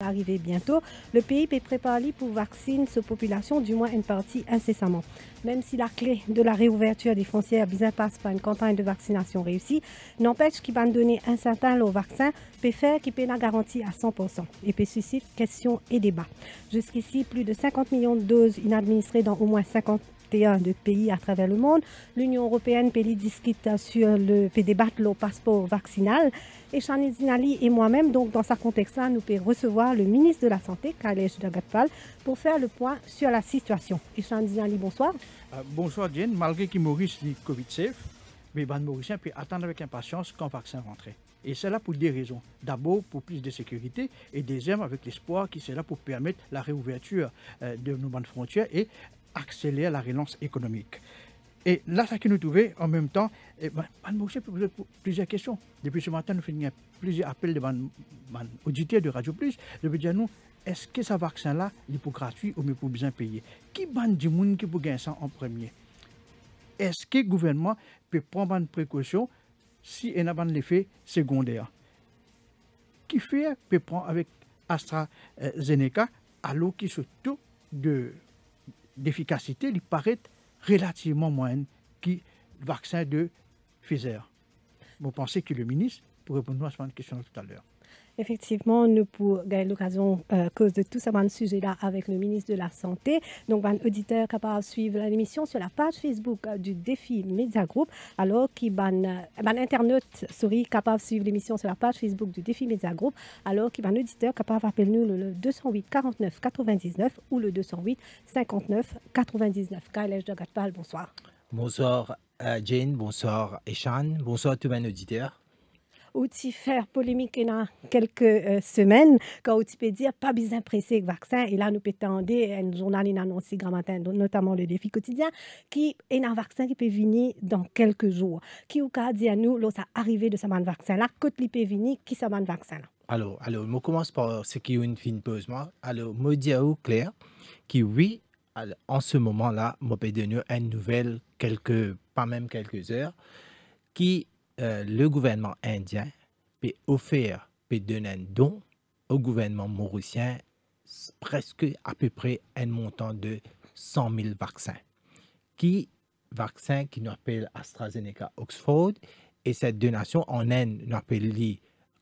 arriver bientôt, le pays peut préparé pour vacciner sa population, du moins une partie, incessamment. Même si la clé de la réouverture des frontières bien passe par une campagne de vaccination réussie, n'empêche qu'il va donner un certain lot vaccin, peut faire qui peut la garantie à 100% et peut susciter questions et débats. Jusqu'ici, plus de 50 millions de doses inadministrées dans au moins 50 Hein, de pays à travers le monde. L'Union européenne pays discuter sur le débat le passeport vaccinal. Et Chani Zinali et moi-même, donc dans ce contexte-là, nous pouvons recevoir le ministre de la Santé, Kalej Dagatpal, pour faire le point sur la situation. Et Shani Zinali, bonsoir. Euh, bonsoir, Diane. Malgré qu'il Maurice dit Covid-safe, mais les ben, Mauriciens peuvent attendre avec impatience quand vaccin rentre. Et là pour deux raisons. D'abord, pour plus de sécurité, et deuxième, avec l'espoir qui sera pour permettre la réouverture euh, de nos bonnes frontières et accélérer la relance économique. Et là, ça qui nous trouvait en même temps, et eh ben, poser plusieurs questions. Depuis ce matin, nous faisons plusieurs appels de auditeur de Radio Plus, de dire nous, est-ce que ce vaccin-là, il est pour gratuit ou pour bien payer Qui bande du monde qui peut gagner ça en premier Est-ce que le gouvernement peut prendre une précaution si il a un effet secondaire Qui fait peut prendre avec AstraZeneca alors qu'il surtout de d'efficacité, lui paraît relativement moyenne que le vaccin de Pfizer. Vous pensez que le ministre pourrait répondre à cette question tout à l'heure Effectivement, nous pour gagner l'occasion euh, cause de tout ce sujet là avec le ministre de la Santé. Donc, un auditeur capable de suivre l'émission sur la page Facebook du Défi Média Group, alors qui ban, un internaute souris capable de suivre l'émission sur la page Facebook du Défi Média Group, alors qui ban auditeur capable d'appeler nous le, 208 49 99 ou le 208 59 99. Kailesh Jagatpal, bonsoir. Bonsoir euh, Jane, bonsoir Echan, bonsoir tout monde auditeur outil faire polémique dans quelques euh, semaines, quand tu dire pas besoin pressé avec vaccin, et là nous pétendons, un euh, journal il annonce grand matin, notamment le défi quotidien, qui est un vaccin qui peut venir dans quelques jours. Qui ou qu'a dit à nous, lorsqu'il ça arrivé de ce vaccin là, quand il peut venir, qui ce vaccin là? Alors, alors, je commence par ce qui est une fine pause. Moi. Alors, je dis à vous, oui, en ce moment-là, je peux donner une nouvelle, quelques, pas même quelques heures, qui euh, le gouvernement indien peut offrir peut donner un don au gouvernement mauricien presque à peu près un montant de 100 000 vaccins. Qui, vaccins qui nous appelle AstraZeneca Oxford, et cette donation en Inde nous appelle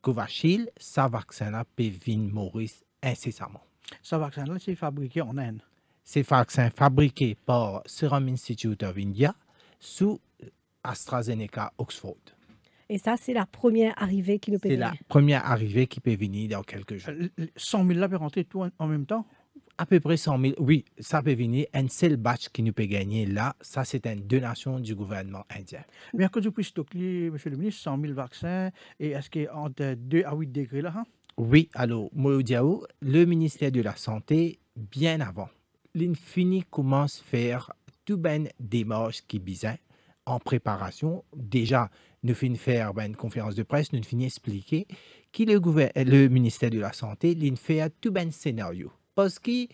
Covaxil, ça vaccin-là peut venir Maurice incessamment. Ce vaccin-là, c'est fabriqué en Inde. Ces vaccin fabriqué par Serum Institute of India sous euh, AstraZeneca Oxford. Et ça, c'est la première arrivée qui nous peut venir. C'est la première arrivée qui peut venir dans quelques euh, jours. 100 000 là peut rentrer tout en, même temps à peu près 100 000, oui, ça peut venir. Un seul batch qui nous peut gagner là, ça, c'est une donation du gouvernement indien. Mais à quoi vous peux stocker, monsieur le ministre, 100 000 vaccins, et est-ce entre 2 à 8 degrés là hein? Oui, alors, Moyo le ministère de la Santé, bien avant, l'infini commence à faire tout ben des démarche qui bizarre en préparation. Déjà, nous finissons faire bah, une conférence de presse, nous finissons expliquer que le, euh, le, ministère de la Santé nous fait tout bon scénario. Parce qu'il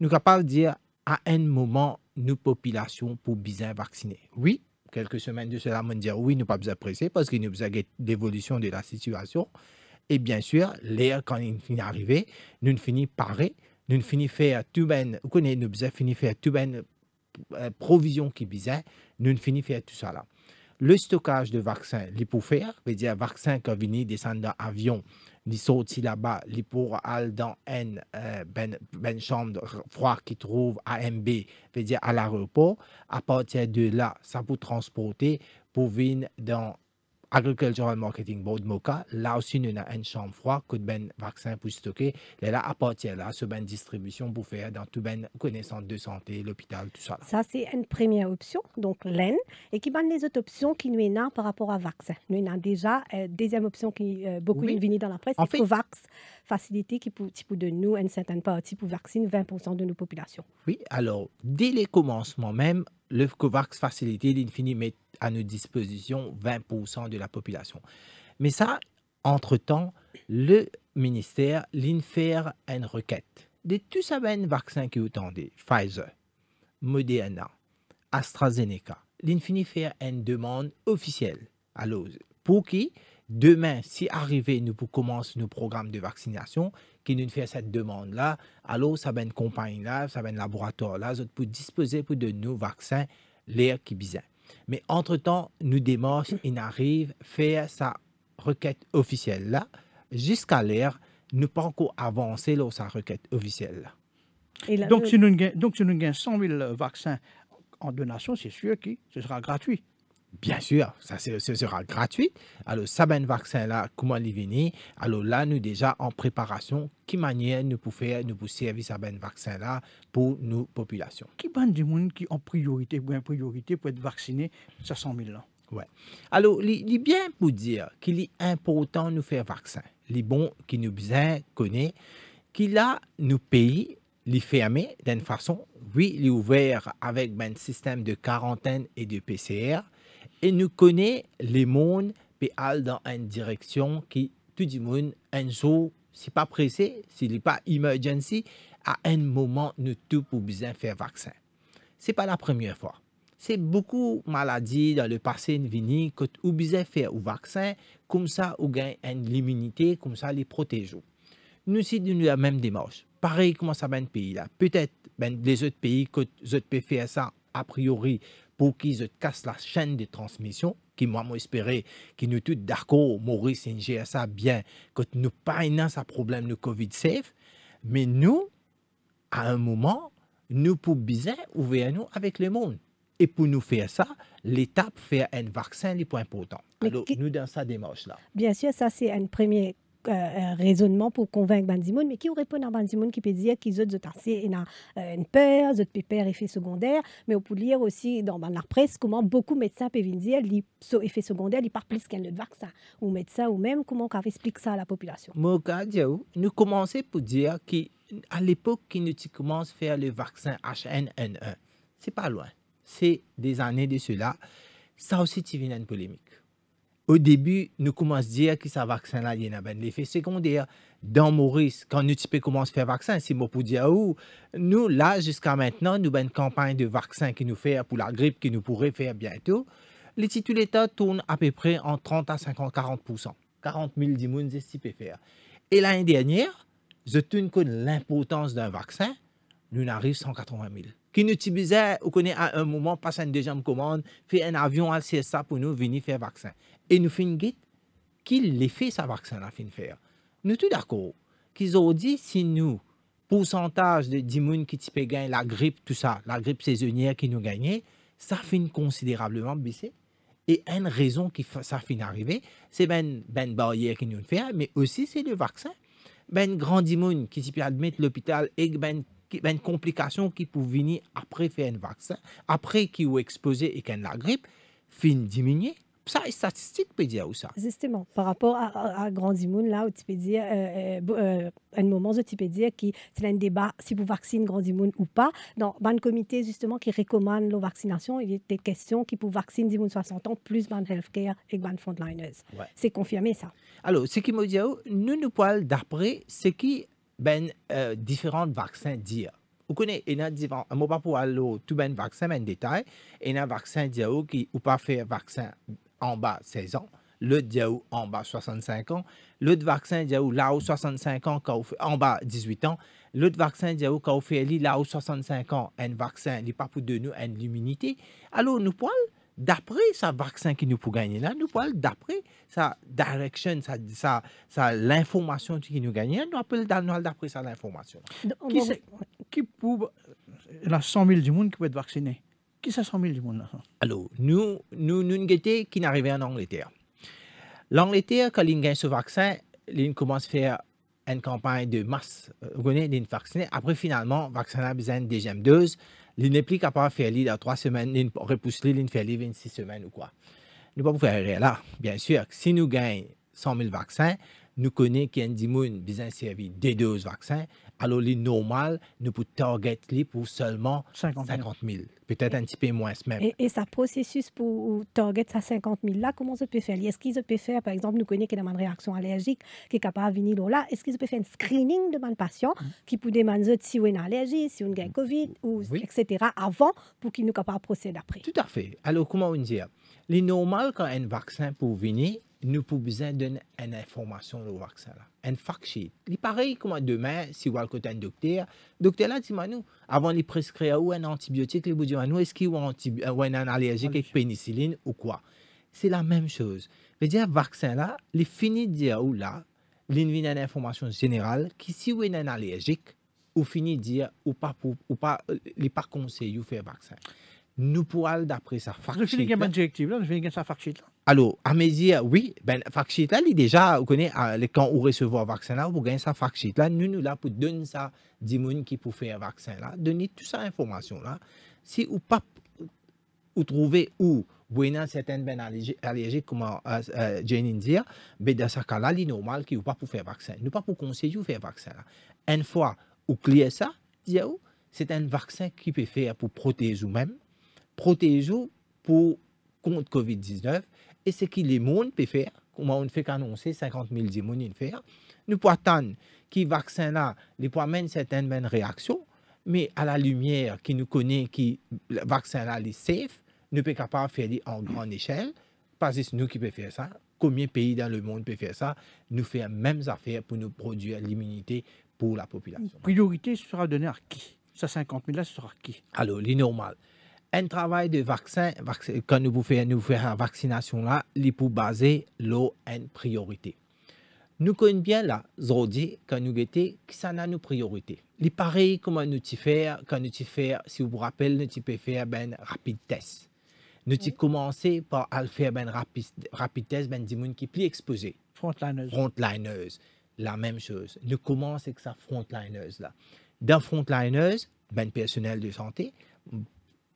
nous capable de dire à un moment, nous populations pour bien vacciner. Oui, quelques semaines de cela, nous dire oui, nous pas besoin presser parce qu'il nous besoin d'évolution de la situation. Et bien sûr, l'air, quand il finit arrivé, nous finissons parer, nous finissons faire tout ben, vous connaissez, nous finissons faire tout ben, euh, provision qui bizarre, nous finissons faire tout ça là le stockage de vaccins, les pour faire, c'est-à-dire vaccins qui viennent descendre dans l'avion, ils sortent là-bas, les pour aller dans une euh, ben, ben chambre froide qui trouve à MB, cest à à l'aéroport. À partir de là, ça peut transporter pour venir dans Agricultural Marketing Board, MOCA, là aussi, nous avons une chambre froide, que ben vaccin pour stocker. Et là, à partir là, ce ben distribution pour faire dans tout ben connaissance de santé, l'hôpital, tout ça. Ça, c'est une première option, donc l'EN, et qui donne les autres options qui nous en par rapport à vaccin. Nous avons déjà, euh, deuxième option qui euh, beaucoup oui. dans la presse, c'est COVAX, facilité qui pour, de nous une certaine partie pour vacciner 20% de nos populations. Oui, alors, dès les commencements même, le COVAX Facilité, l'Infini met à nos dispositions 20% de la population. Mais ça, entre-temps, le ministère, l'INFER, a une requête. De tous les vaccins qui ont des Pfizer, Moderna, AstraZeneca, l'Infini fait une demande officielle à l'OSE pour qui, demain, si arrivé, nous commençons nos programmes de vaccination, qui nous fait cette demande-là. Alors, ça va une compagnie-là, ça va un laboratoire-là, pour disposer pour de nouveaux vaccins, l'air qui bizarre. Mais entre-temps, nous démarche, mm. il arrive faire sa requête officielle-là. Jusqu'à l'air, nous pas encore avancé dans sa requête officielle-là. Donc, si nous gagnons 100 000 vaccins en donation, c'est sûr que ce sera gratuit bien sûr, ça ce sera gratuit. Alors, ça, ben, vaccin là, comment il vient Alors là, nous déjà en préparation, qui manière nous pouvons faire, nous pouvons servir ça, ben, vaccin là pour nos populations. Qui bande du monde qui en priorité, ou en priorité pour être vacciné, ça 100 000 ans. Ouais. Alors, il est bien pour dire qu'il est important de nous faire vaccin. Les bons bon qui nous bien connaît, qu'il a nos pays les fermer d'une façon, oui, les ouvert avec un ben, système de quarantaine et de PCR, et nous connaît les mondes dans une direction qui tout le monde un jour c'est pas pressé s'il n'est pas emergency à un moment nous tout pour bien faire vaccin c'est pas la première fois c'est beaucoup maladies dans le passé vini que ou de faire au vaccin comme ça ou gagne une immunité comme ça les protège nous c'est la même démarche pareil comment ça ben pays là peut-être ben les autres pays que autres peuvent faire ça a priori pour qu'ils cassent la chaîne de transmission, qui moi espéré qu'ils nous tous d'accord, Maurice et bien, que nous pas un problème de Covid safe, mais nous, à un moment, nous pour bien ouvrir nous avec le monde. Et pour nous faire ça, l'étape faire un vaccin est pas important. Alors, nous dans sa démarche là. Bien sûr, ça c'est un premier euh, raisonnement pour convaincre Bandimoun, mais qui aurait pas dans Bandimoun qui peut dire qu'ils ont euh, une peur, pépère effet secondaire, mais on peut lire aussi dans, la presse comment beaucoup de médecins peuvent dire les effets secondaire ils parlent plus qu'un autre vaccin, ou médecin ou même comment on explique ça à la population. nous commençons pour dire qu'à l'époque qui commence à faire le vaccin HNN1, e. c'est pas loin, c'est des années de cela, ça aussi, tu viens une polémique au début, nous commençons à dire que ce vaccin-là, il y a un effet secondaire. Dans Maurice, quand nous commence à faire vaccin, c'est moi pour dire où. Nous, là, jusqu'à maintenant, nous avons une campagne de vaccin qui nous fait pour la grippe qui nous pourrait faire bientôt. Les titulaires d'État tournent à peu près en 30 à 50, 40 40 000 dimounes, c'est faire. Et l'année dernière, je tourne que l'importance d'un vaccin, nous à 180 000 qui nous utilisait, ou connaît à un moment, passe une deuxième commande, fait un avion à CSA pour nous venir faire vaccin. Et nous finissons guide qu'il les fait sa vaccin à fin faire. Nous tous d'accord qu'ils ont dit si nous, pourcentage de 10 qui type gagner la grippe, tout ça, la grippe saisonnière qui nous gagnait, ça finit considérablement baissé. Et une raison qui ça finit arriver, c'est ben, ben barrière qui nous fait, mais aussi c'est le vaccin ben grand dimoun qui s'y peut admettre l'hôpital et ben ben, une ben qui peut venir après faire un vaccin, après qu'il est ou et et a la grippe, fin diminuer Ça, les statistique peuvent dire ça. Justement, par rapport à, Grand Immune, là, où tu peux dire, à euh, euh, euh, un moment, tu peux dire c'est un débat si vous vaccinez Grand Immune ou pas. Dans le comité, justement, qui recommande la vaccination, il y a des questions qui pour vacciner Dimoun 60 ans, plus Ban Healthcare et Ban Frontliners. C'est confirmé, ça. Alors, ce qui me dit, nous, nous parlons d'après, ce qui ben euh, différents vaccins dire vous connaissez il y a différents pas pour aller tout ben vaccin mais en détail il y a un vaccin diao qui ou pas fait vaccin en bas 16 ans le diao en bas 65 ans l'autre vaccin diao là 65 ans en bas 18 ans l'autre vaccin diao quand de là 65 ans un vaccin n'est pas pour nous une immunité alors nous pouvons d'après ça vaccin qui nous pour gagner là, nous parlons d'après ça direction, ça, ça, ça l'information qui nous gagne, nous appelons d'après ça l'information. Qui, qui pour la 100 000 du monde qui peut être vacciné Qui c'est 100 000 du monde Alors, nous, nous, nous, qui n'arrivait en Angleterre. L'Angleterre, quand ils gagne ce vaccin, ils commence à faire une campagne de masse, euh, vous connaissez, vacciner. Après, finalement, vaccin a besoin de deuxième dose. Il n'est plus capable de faire l'île dans trois semaines, li repousser li fait dans 26 semaines ou quoi. Nous ne pouvons pas faire là. Bien sûr, si nous gagnons 100 000 vaccins, nous connaissons qu'il y a des gens qui ont servi deux doses vaccins, alors les normal, nous pouvons targeter pour seulement 50 000. peut-être un petit peu moins même. Et, et ça processus pour targeter à 50 000 là, comment ça peut faire? Est-ce qu'ils peuvent faire, par exemple, nous connaissons qu'il y a une réaction allergique qui est capable de venir là, est-ce qu'ils peuvent faire un screening de mon patient mm. qui peut demander si on a une allergie, si on a une mm. COVID, ou, etc., avant pour qu'il nous capable de procéder après? Tout à fait. Alors, comment on dit? Les normal quand un vaccin pour venir, nous avons besoin d'une information le vaccin là. Un fact sheet. Il pareil comme demain, si vous avez un docteur, le docteur là, dit avant de prescrire un antibiotique, il vous dit, nous, est-ce qu'il y a un, euh, allergique avec pénicilline ou quoi? C'est la même chose. à dire, vaccin là, il finit de dire ou là, il une information générale qui si vous avez un allergique, ou finit de dire ou pas pour, ou pas, euh, les pas conseillé vous faire vaccin. Nous pourrons d'après ça fact sheet. Nous finissons directive là, nous finissons sa fact là. Alors, à mes yeux, oui, ben, fact là, déjà, vous connaissez, quand vous recevez un vaccin là, vous gagnez ça, fact là, nous, nous là, pour donner ça, personnes qui pour faire un vaccin là, donner toute ça information là. Si ou pas, ou trouver ou, une certaine ben allergique comme euh, euh, dit, ben dans ce cas-là, il est normal qu'il n'y pas pour faire vaccin. Nous pas pour conseiller ou faire vaccin. Là. Une fois ou clear ça, c'est un vaccin qui peut faire pour protéger vous-même, protéger vous pour contre COVID-19 et ce que les monde peut faire, comment on ne fait qu'annoncer 50 000 démons nous pouvons attendre que vaccin là, les peut mener certaines réactions, mais à la lumière qui nous connaît qui le vaccin là, est safe, nous peut capable de faire en grande échelle, pas c'est nous qui pouvons faire ça, combien de pays dans le monde peuvent faire ça, nous faire mêmes affaires pour nous produire l'immunité pour la population. Priorité sera donnée à qui Ça 50 000 là, ce sera à qui Alors, les normal un travail de vaccin, quand nous faisons nous faire vaccination là, les pour baser l'eau en priorité. Nous connaissons bien là, aujourd'hui, quand nous guettons, qui ça a nos priorités. Les pareil, comment nous t'y faire, quand nous faire, si vous vous rappelez, nous t'y pouvons faire ben rapide test. Nous t'y commencer par faire ben rapide, rapide test, ben des gens qui plus exposés. Frontlineuse. Frontlineuse. La même chose. Nous commençons avec ça frontlineuse là. Dans frontlineuse, ben personnel de santé,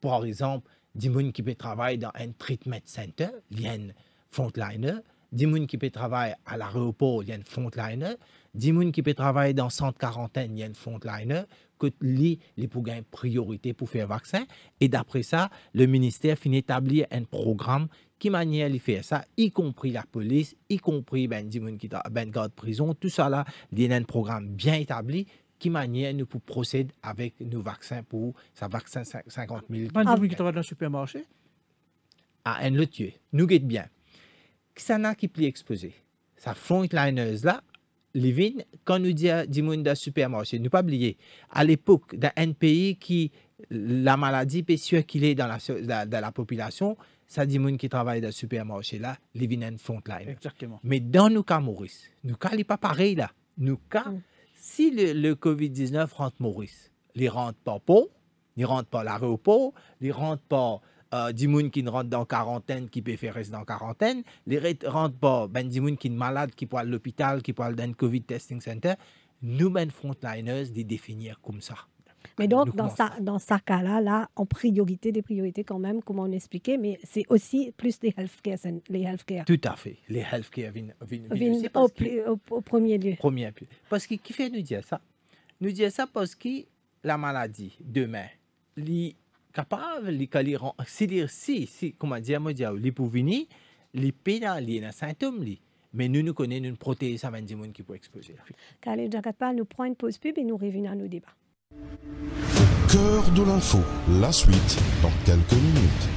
par exemple, des gens qui peuvent travailler dans un treatment center, viennent frontliner. Des gens qui peuvent travailler à l'aéroport, viennent frontliner. Des gens qui peuvent travailler dans centre quarantaine, viennent frontliner. Que les, les pour gagner priorité pour faire vaccin. Et d'après ça, le ministère finit d'établir un programme qui manière il fait ça, y compris la police, y compris ben, des gens qui ben, garde prison. Tout ça là, il y a un programme bien établi qui manière nous pour procéder avec nos vaccins pour ça vaccin 50 000. Pas ah, qui travaille dans le supermarché. Ah, un autre lieu. Nous guettons bien. Qui s'en a qui plie exposé? Ça frontliners là, livine quand nous disons du monde dans le supermarché, nous pas oublier, à l'époque, dans un pays qui la maladie peut est dans la, dans, la population, ça dit monde qui travaille dans le supermarché là, les viennent frontline. Exactement. Mais dans nos cas, Maurice, nous cas, n'est pas pareil là. Nous cas, mm si le, COVID-19 rentre Maurice, les rentre pas Pau, les rentre pas l'aéroport, les rentre pas euh, Dimoun qui ne rentre dans quarantaine, qui peut faire rester dans quarantaine, les rentre pas ben Dimoun qui est malade, qui peut aller à l'hôpital, qui peut dans le COVID testing center, nous, ben frontliners, les définir comme ça. Mais donc, dans, ça, dans ça cas-là, là, en priorité des priorités quand même, comment on expliquait, mais c'est aussi plus les healthcare. Les Tout à fait. Les healthcare viennent, viennent, au, premier lieu. Premier Parce que qui fait nous dire ça Nous dire ça parce que la maladie, demain, les capable, les dire, si, si, si, comment dire, moi, dire, les venir, les pénales, les symptômes, les mais nous, nous connaissons une protéine, ça va dire qui peut exploser. Khaled pas, nous prend une pause pub et nous revenons à nos débats. Cœur de l'info, la suite dans quelques minutes.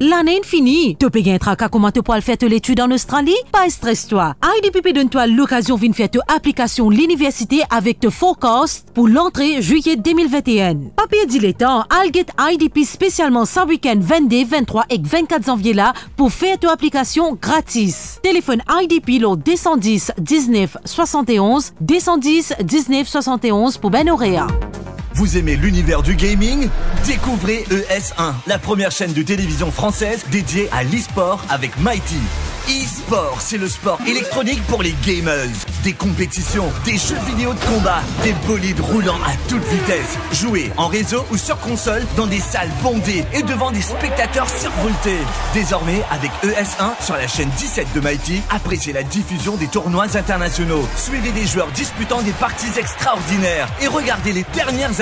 l'année est finie. Te paye un comment tu pourras faire l'étude en Australie? Pas stress toi. IDPP donne-toi l'occasion de faire application l'université avec te cost pour l'entrée juillet 2021. Papier dit les temps, get IDP spécialement ce week-end 22, 23 et 24 janvier là pour faire tes application gratis. Téléphone IDP l'eau 210 19 71 210 19 71 pour Ben Orea. Vous aimez l'univers du gaming Découvrez ES1, la première chaîne de télévision française dédiée à l'e-sport avec Mighty. E-sport, c'est le sport électronique pour les gamers. Des compétitions, des jeux vidéo de combat, des bolides roulant à toute vitesse. Jouez en réseau ou sur console dans des salles bondées et devant des spectateurs survoltés. Désormais, avec ES1 sur la chaîne 17 de Mighty, appréciez la diffusion des tournois internationaux. Suivez des joueurs disputant des parties extraordinaires et regardez les dernières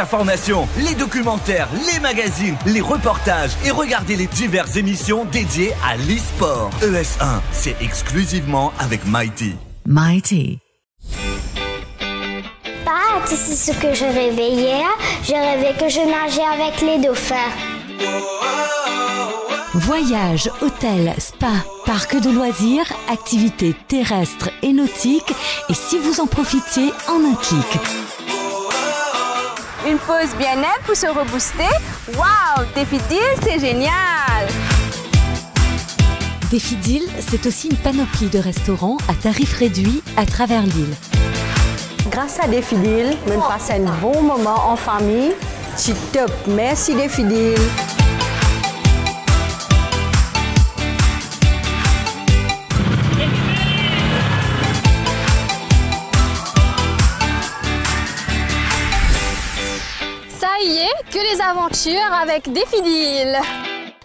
les documentaires, les magazines, les reportages et regardez les diverses émissions dédiées à l'e-sport. ES1, c'est exclusivement avec Mighty. Mighty. Pat, bah, c'est ce que je rêvais hier. Je rêvais que je nageais avec les dauphins. Voyages, hôtels, spas, parcs de loisirs, activités terrestres et nautiques, et si vous en profitiez en un clic. Une pause bien-être pour se rebooster. Waouh, Défi c'est génial! Défi c'est aussi une panoplie de restaurants à tarifs réduits à travers l'île. Grâce à Défi Deal, on oh. passe un bon moment en famille. C'est top. Merci Défi aventure avec Défidil.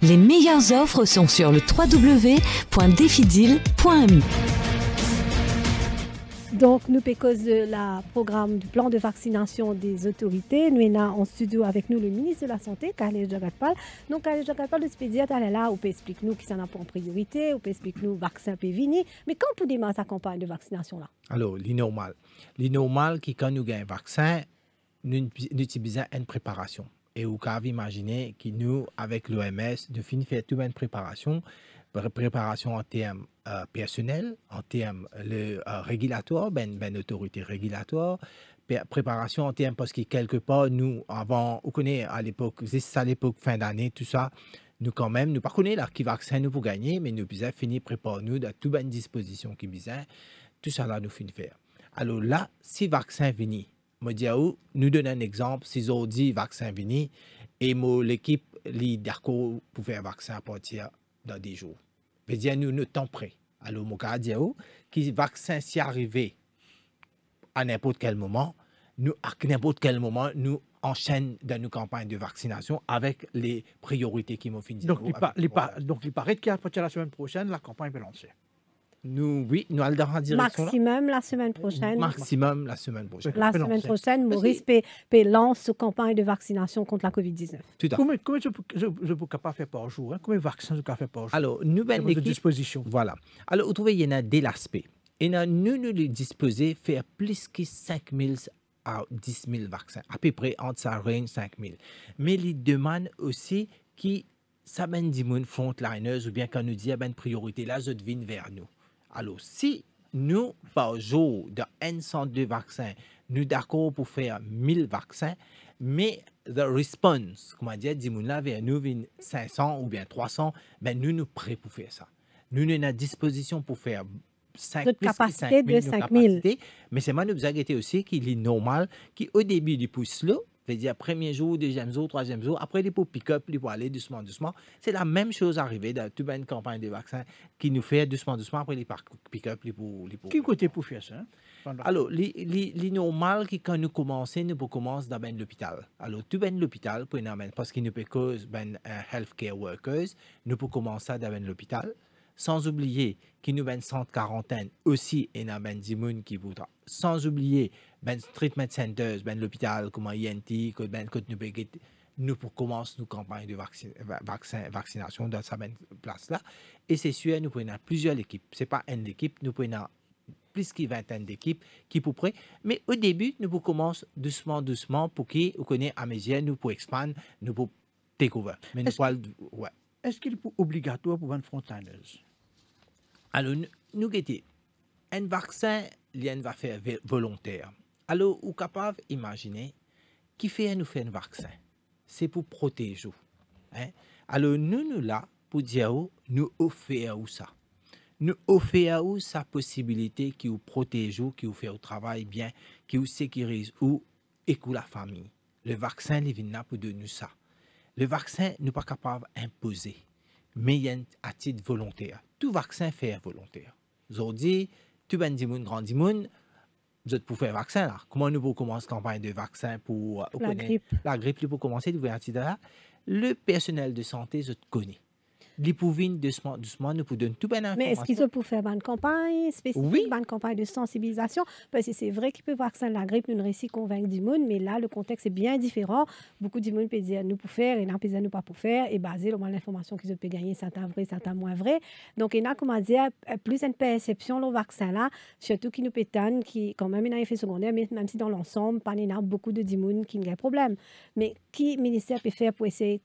Les meilleures offres sont sur le www.défidil.me. Donc, nous, pécose de la programme du plan de vaccination des autorités, nous sommes en studio avec nous le ministre de la Santé, Khaled Jagatpal. Donc, Khaled Jagatpal, le elle est là, Vous peut expliquer nous qui s'en a pas en priorité, Vous peut expliquer nous vaccin pévini. Mais quand peut démarrer sa campagne de vaccination là Alors, c'est normal. normal quand nous gagnons un vaccin, nous utilisons une préparation. Et vous pouvez imaginer que nous, avec l'OMS, nous finissons faire toute bonne préparation, préparation en termes personnel, euh, personnels, en termes le, euh, régulatoires, ben, ben autorité régulatoire, préparation en termes parce que quelque part, nous, avant, vous connaissez à l'époque, c'est à l'époque fin d'année, tout ça, nous quand même, nous ne connaissons pas qui vaccin nous pour gagner, mais nous bisons fini préparer nous de toute bonne disposition qui besoin, tout ça là nous de faire. Alors là, si vaccin venu, où nous donne un exemple. Si ont dit vaccin vini, et l'équipe, l'IDARCO pouvait un vaccin à partir dans des jours. Mais dire nous, nous sommes prêts. Alors, me que qui vaccin s'y arrivé à n'importe quel moment, nous, à n'importe quel moment, nous enchaînons dans nos campagnes de vaccination avec les priorités qui m'ont fini. Donc, il, donc, il paraît qu'à partir de la semaine prochaine, la campagne peut lancer. Nous, oui, nous allons dans la Maximum la semaine prochaine. Maximum la semaine prochaine. La semaine prochaine, Maurice P. lance campagne de vaccination contre la COVID-19. Tout à Combien, je peux pas faire par jour hein? Combien de vaccins je peux faire par jour Alors, nouvelle équipe. disposition. Voilà. Alors, vous trouvez, il y en a des aspects. Il en nous, nous, nous disposons faire plus que 000 à 10 000 vaccins, à peu près entre sa range 5 000. Mais il demande aussi qui, ça ben, dit, frontliners, ou bien quand nous dit, ah ben, priorité, là, je devine vers nous. Alors, si nous, par jour, de 102 vaccins, nous d'accord pour faire 1000 vaccins, mais the response, comment dire, dit vers nous 500 ou bien 300, ben nous nous prêts pour faire ça. Nous nous à disposition pour faire 5 plus capacité de 5000. Mais c'est moi nous vous aussi qu'il est normal qu'au début du pouce là, veut dire, premier jour, deuxième jour, troisième jour. Après, il faut pick-up, il faut aller doucement, doucement. C'est la même chose arrivée dans toute ben, une campagne de vaccins qui nous fait doucement, doucement. Après, il faut pick-up, il pour, pour... Qui côté pour faire ça? Hein? Alors, les normal qui quand nous commençons, nous commençons dans ben, l'hôpital. Alors, tout ben l'hôpital, nous, parce qu'il nous peut cause ben euh, healthcare workers, nous pour commencer dans ben, l'hôpital. Sans oublier qu'il nous ben centre quarantaine aussi et des immunes qui voudra. Sans oublier ben treatment centers, ben l'hôpital, comment INT, ben, nous nous pour commencer nos campagnes de vaccin, vaccination dans sa même place là. Et c'est sûr, nous prenons plusieurs équipes. C'est pas une équipe, nous prenons plus qu'une vingtaine d'équipes qui pourraient. Mais au début, nous commençons doucement, doucement pour qui vous connaît à nous pour expandre, nous pour découvrir. Mais est-ce, qu'il est obligatoire pour une frontlineuse? Alors, nous, nous un vaccin, il va faire volontaire. Alors, vous capable imaginer qui fait nous faire un vaccin. C'est pour protéger. Hein. Alors, nous, nous là, pour dire, nous offrons ça. Nous offrons sa possibilité qui vous protège, qui vous fait au travail bien, qui vous sécurise ou écoute la famille. Le vaccin, il vient là pour nous ça. Le vaccin n'est pas capable d'imposer, mais il y a à titre volontaire. Tout vaccin fait volontaire. Aujourd'hui, tout le ben monde grand vous êtes pour faire vaccin là. Comment nous pouvons commencer campagne de vaccin pour euh, la, grippe. la grippe, vous commencer de là. Le personnel de santé, je te connais l'épouvine doucement, nous pour donner tout bonne d'informations. Mais est-ce qu'ils ont pour faire une campagne spécifique, une campagne de sensibilisation? Parce que c'est vrai qu'il peut vaccin la grippe, nous à convaincre du monde, mais là, le contexte est bien différent. Beaucoup du monde dire nous pour faire, et là, dire nous pas pour faire, et basé moins l'information qu'ils ont pu gagner, certains vrai, certains moins vrai. Donc, il y a, comment dire, euh, plus une perception, le vaccin là, surtout qui nous pétane, qui quand même a un effet secondaire, mais même si dans l'ensemble, il y a beaucoup de monde qui ont des problèmes. Mais qui ministère peut faire pour essayer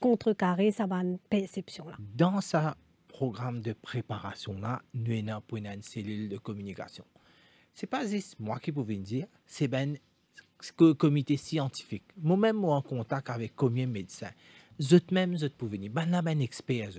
contrecarrer sa bonne perception-là. Dans sa programme de préparation-là, nous avons une cellule de communication. C'est pas moi qui pouvais dire, c'est ben le comité scientifique. Moi-même, moi en contact avec combien de médecins. Zot même, pour venir. Ben ben expert,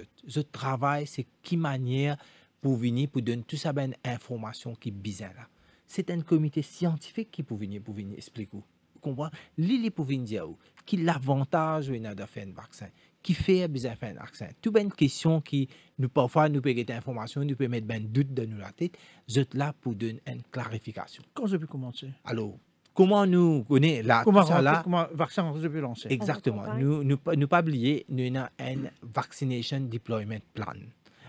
travail, c'est qui manière pour venir, pour donner tout sa ben information qui bizarre là. C'est un comité scientifique qui pouvait venir, pour venir expliquer. Vous comprenez? Lili pouvait dire où qui l'avantage de faire un vaccin qui fait besoin faire un vaccin. Tout une question qui, nous, parfois, nous peut des informations nous peut mettre des doute dans notre tête, je là pour donner une clarification. Quand je peux commencer Alors, comment nous connaissons la, comment, ça, là, vaccin je peux lancer Exactement. Nous, nous, pas oublier, nous avons un vaccination deployment plan.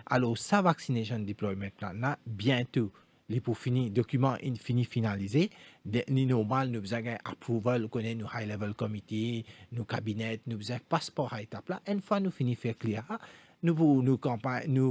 Alors, ça vaccination deployment plan là, bientôt, les pour finir documents infinis finalisés ni normal nous besoin un approval connaît nos high level comité nos cabinets nous besoin passeport à étape là une fois nous finis faire clair nous, pour nous,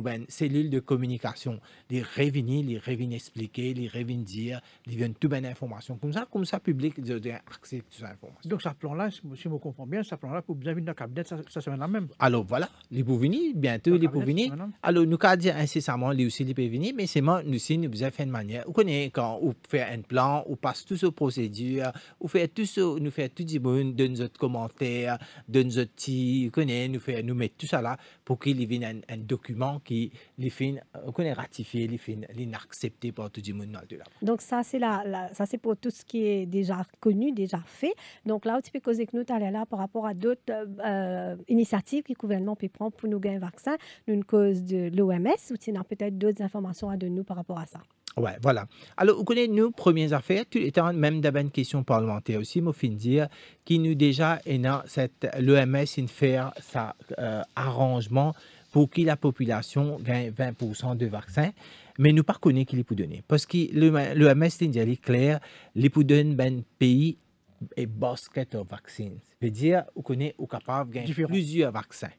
ben, cellules de communication, les revenir, les revenir expliquer, les revenir dire, les viennent tout ben information. Comme ça, comme ça, public, de accès à ces informations. Donc, ce plan-là, si me comprends bien, ce plan-là, pour bien vu dans le cabinet, ça, fait semaine la même. Alors, voilà, les pour venir, bientôt, les pour venir. Alors, nous, qu'à dire incessamment, les aussi, les peuvent venir, mais c'est moi, nous, si nous faisons fait une manière, vous connaissez, quand vous faites un plan, vous passez toutes ces procédures, vous faites tout ce, nous faites tout du bon, de nos commentaires, de nos vous connaissez, nous, fait, nous mettre tout ça là pour qu'il y ait un, document qui les fin euh, qu'on ratifié les accepté par tout le monde de donc ça c'est ça c'est pour tout ce qui est déjà connu déjà fait donc là tu peux causer que nous allons là par rapport à d'autres euh, euh, initiatives que le gouvernement peut prendre pour nous gagner un vaccin d'une cause de l'OMS ou as peut-être d'autres informations à donner nous par rapport à ça Ouais, voilà. Alors, vous connaissez nos premières affaires, tout étant même d'abord une question parlementaire aussi, moi, dire, qui nous déjà, l'OMS cette, l'EMS, faire euh, arrangement pour que la population gagne 20% de vaccins, mais nous pas ce qui les peut donner. Parce que l'OMS, il clair, les peut donner un ben pays et basket de vaccins. cest veut dire, vous connaissez, vous capable de gagner plusieurs vaccins.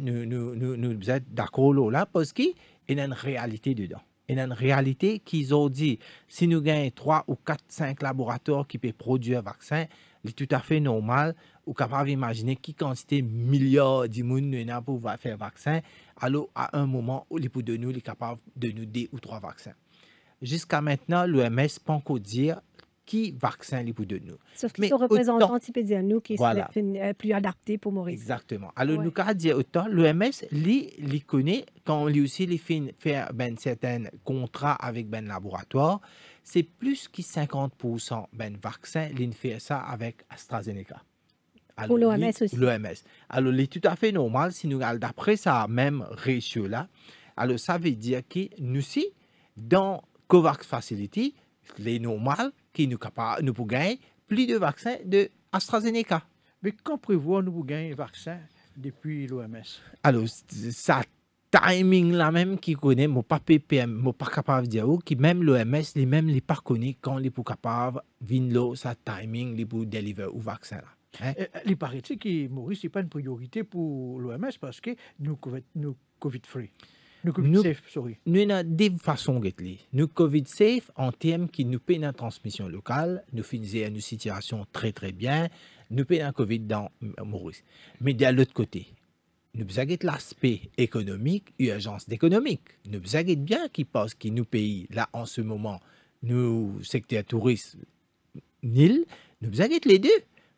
nous, nous, nous, êtes d'accord là, parce qu'il y a une réalité dedans. Et dans la réalité qu'ils ont dit, si nous gagnons 3 ou 4, 5 laboratoires qui peuvent produire un vaccin, c'est tout à fait normal. Ou capable d'imaginer qui quantité milliards de monde pour faire un vaccin, alors à un moment, où les de nous, les capables de nous deux ou trois vaccins. Jusqu'à maintenant, l'OMS encore dire qui vaccin les pour de nous. Sauf qu'ils sont représentants nous qui voilà. sont euh, plus adaptés pour Maurice. Exactement. Alors, nous, quand dit autant, l'OMS, lui, connaît, quand lui aussi les fait faire ben, certains contrats avec ben laboratoire, c'est plus que 50% ben vaccin, les fait ça avec AstraZeneca. pour l'OMS aussi. L'OMS. Alors, c'est tout à fait normal si nous regardons d'après ça même ratio-là. Alors, ça veut dire que nous, aussi, dans COVAX Facility, les normal qui nous, capa, nous pour gagner plus de vaccins de AstraZeneca. Mais quand prévoit nous de gagner un vaccin depuis l'OMS Alors, ça timing là même qui connaît, mon pas PPM, mon pas capable de dire, qui même l'OMS, les même les pas connaît quand les pour capable, vinlo ça timing, les pour délivrer au vaccin là. Hein? Eh, eh, il paraît que Maurice n'est pas une priorité pour l'OMS parce que nous, COVID, nous COVID-free. covid covid free nous, safe, Nous e avons des façons de Nous COVID safe en termes qui nous paye la transmission locale, nous finissons une situation très très bien, nous payons un COVID dans euh, Maurice. Mais de l'autre côté, nous avons l'aspect économique, urgence économique. Nous avons bien qui passe qui nous paye là en ce moment, nous, secteur touriste, nil, nous avons les deux.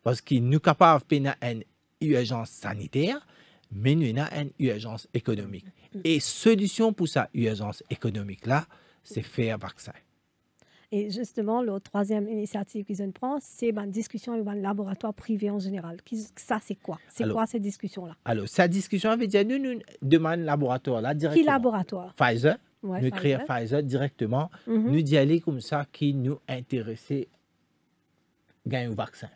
Parce qu'ils nous capables de payer une urgence sanitaire, mais nous avons une urgence économique. Et solution pour cette urgence économique-là, c'est faire vaccin. Et justement, la troisième initiative qu'ils ont prise, c'est une ben, discussion avec un ben, laboratoire privé en général. Ça, c'est quoi C'est quoi cette discussion-là Alors, cette discussion veut dire, nous, nous demandons laboratoire-là directement. Qui laboratoire Pfizer. nous créons Pfizer directement. Mm-hmm. Nous disons comme ça qui nous intéressait gagne un vaccin.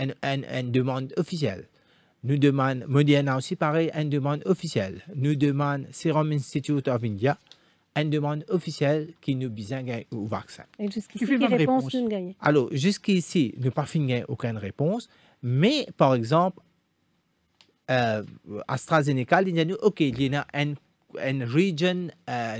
une demande officielle nous demande, Modiana aussi pareil, une demande officielle. Nous demande Serum Institute of India, une demande officielle qui nous besoin au vaccin. Et jusqu'ici, quelle réponse, réponse. Alors, jusqu'ici, nous pas fini aucune réponse, mais par exemple, euh, AstraZeneca, il y a nous, OK, il y a un une region, euh,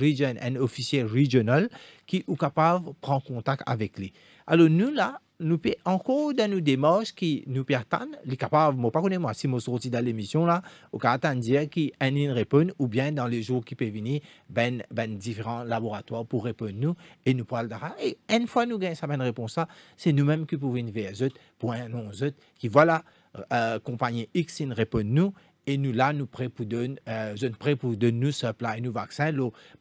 region, un officier régional qui est capable de prendre contact avec lui. Alors nous là, nous pouvons encore dans nos démarches qui nous permettent, les capables, moi pas connais moi, si je sorti dans l'émission là, au cas de dire une réponse, ou bien dans les jours qui peuvent venir, ben, ben différents laboratoires pour répondre nous et nous parler Et une fois nous gagnons cette réponse ça, c'est nous-mêmes qui pouvons venir vers eux pour un non qui voilà, euh, euh, compagnie X répond nous et nous là nous prêts pour donner euh, prêt pour de nous et nous vaccin.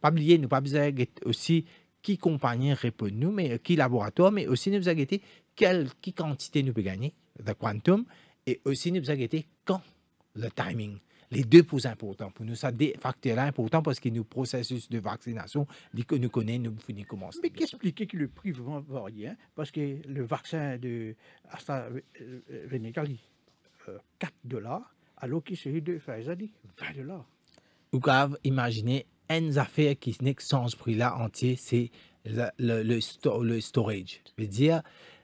Pas oublier, nous pas besoin aussi qui compagnie répond nous, mais euh, qui laboratoire, mais aussi nous inquiéter quelle qui quantité nous peut gagner, le quantum, et aussi nous inquiéter quand, le timing. Les deux plus importants pour nous, ça des facteurs importants parce que nos processus de vaccination, dit que nous connaissons, nous finissons comment Mais qu'expliquer que le prix va varier Parce que le vaccin de AstraZeneca 4 euh, dollars, alors qu'il celui de Pfizer 20 dollars. Vous pouvez imaginer une affaire qui n'est que sans ce prix-là entier, c'est le, le, le, storage. cest à dire,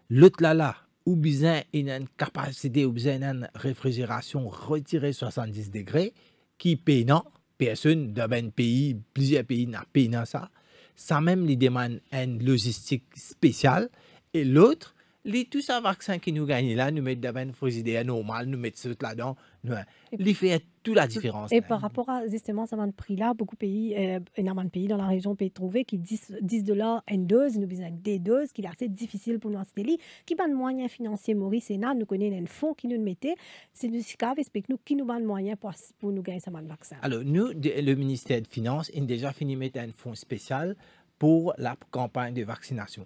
l'autre là, là, ou bien une capacité, ou bien une réfrigération retirée 70 degrés, qui paye non, personne dans un pays, plusieurs pays n'a payé ça. Ça même, il demande une logistique spéciale. Et l'autre, li tout vaccins nous nous nous nous mettons ben nous la même frizidea normale, nous mettons sot là-dedans. nous, fait toute la différence. Et par rapport à justement ce prix là, beaucoup de pays, euh, énormément de pays dans la région peuvent trouver qui 10, dollars une dose, nous besoin des doses, qui est assez difficile pour nous en qui a de moyens financiers, Maurice et nous connaissons un fonds qui nous mettait, c'est nous qui explique nous qui nous de moyens pour, nous gagner ce vaccin. Alors nous, le ministère des Finances, a déjà fini mettre un fonds spécial pour la campagne de vaccination.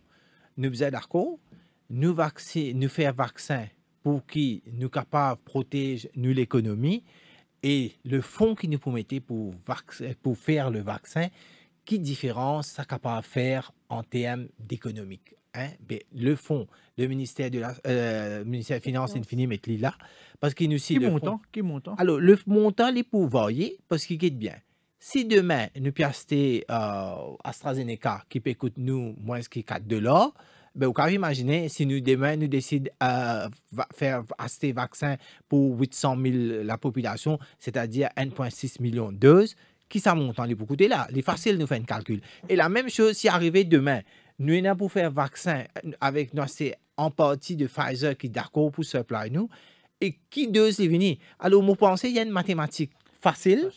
Nous sommes d'accord nous, faire vaccin pour qui nous capables protège nous l'économie et le fonds qui nous promettait pour, pour faire le vaccin, qui différence ça capable faire en termes d'économique hein? ben, Le fonds, le ministère de la euh, ministère des Finances, il finit là, parce qu'il nous Qui montant hein? Qui montant hein? Alors, le montant, il est pour voyez parce qu'il est bien. Si demain, nous piastons euh, AstraZeneca, qui peut coûter nous moins que 4 dollars, mais ben, vous pouvez imaginer si nous, demain, nous décidons à euh, faire acheter vaccin pour 800 000 la population, c'est-à-dire 1,6 million de doses, qui ça monte en hein? beaucoup là? Il est facile de faire un calcul. Et la même chose si arrivé demain, nous avons pour faire vaccin euh, avec nous, en partie de Pfizer qui est d'accord pour supplier nous, et qui d'eux est venir? Alors, vous pensez, il y a une mathématique facile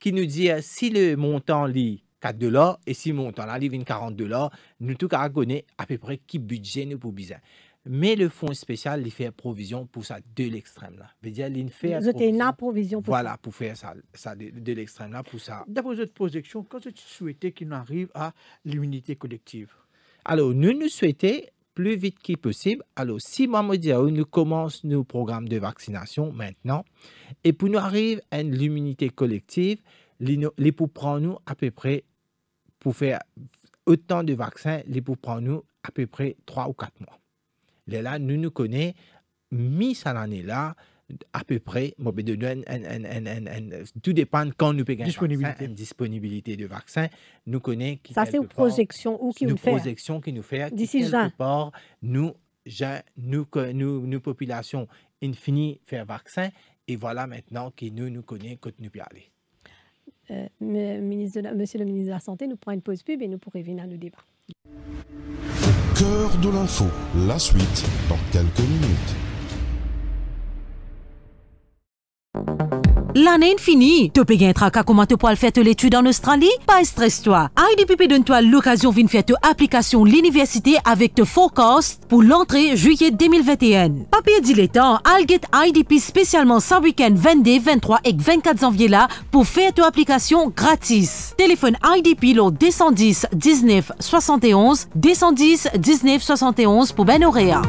qui nous dit euh, si le montant lit 4 dollars et si temps arrive à 40 dollars nous tout connaît à peu près qui budget nous pour besoin mais le fonds spécial il fait provision pour ça de l'extrême là dire il fait provision, provision pour voilà pour faire ça, ça de, l'extrême là pour ça d'après votre projection quand tu souhaitais qu'il arrive à l'immunité collective alors nous nous souhaitons plus vite que possible. Alors, si dis, nous commence nos programmes de vaccination maintenant, et pour nous arriver à l'immunité collective, les pour prendre nous à peu près pour faire autant de vaccins, les pour prendre nous à peu près 3 ou 4 mois. là, nous nous connaissons, mis à l'année là, à peu près, tout dépend quand nous pouvons disponibilité. une disponibilité de vaccins, Nous connaissons Ça, c'est une projection ou qui nous fait. Hein. projection qui nous fait. D'ici nous, nous, nous, nous, population infinie faire vaccin. Et voilà maintenant que nous, nous connaissons que nous pouvons aller. Euh, ministre de Monsieur le ministre de la Santé nous prend une pause pub et nous pourrions venir à nos débats. Cœur de l'info, la suite dans quelques minutes l'année est finie. peux gagner un comment tu pour faire l'étude en Australie? Pas stress toi. IDPP donne-toi l'occasion de faire application l'université avec te cost pour l'entrée juillet 2021. Papier dit les temps, get IDP spécialement ce week-end 22, 23 et 24 janvier là pour faire tes application gratis. Téléphone IDP le 210 19 71 210 19 71 pour Ben Orea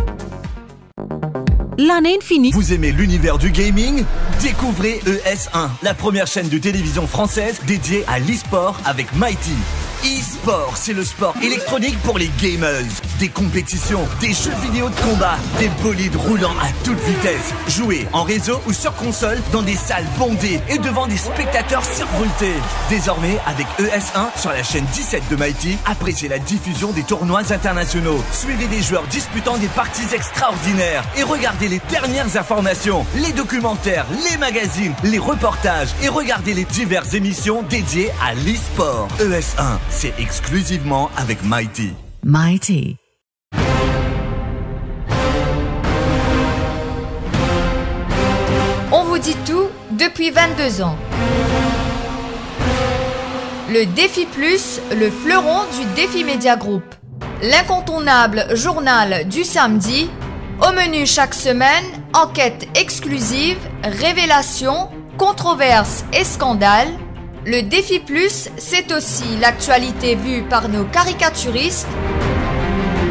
l'année infinie. Vous aimez l'univers du gaming Découvrez ES1, la première chaîne de télévision française dédiée à l'e-sport avec Mighty e-sport, c'est le sport électronique pour les gamers. Des compétitions, des jeux vidéo de combat, des bolides roulant à toute vitesse. Jouez en réseau ou sur console dans des salles bondées et devant des spectateurs survoltés. Désormais, avec ES1 sur la chaîne 17 de Mighty, appréciez la diffusion des tournois internationaux. Suivez des joueurs disputant des parties extraordinaires et regardez les dernières informations, les documentaires, les magazines, les reportages et regardez les diverses émissions dédiées à l'e-sport. ES1 c'est exclusivement avec Mighty. Mighty. On vous dit tout depuis 22 ans. Le Défi Plus, le fleuron du Défi Média Group. L'incontournable journal du samedi, au menu chaque semaine, enquête exclusive, révélations, controverses et scandales le défi plus, c'est aussi l'actualité vue par nos caricaturistes,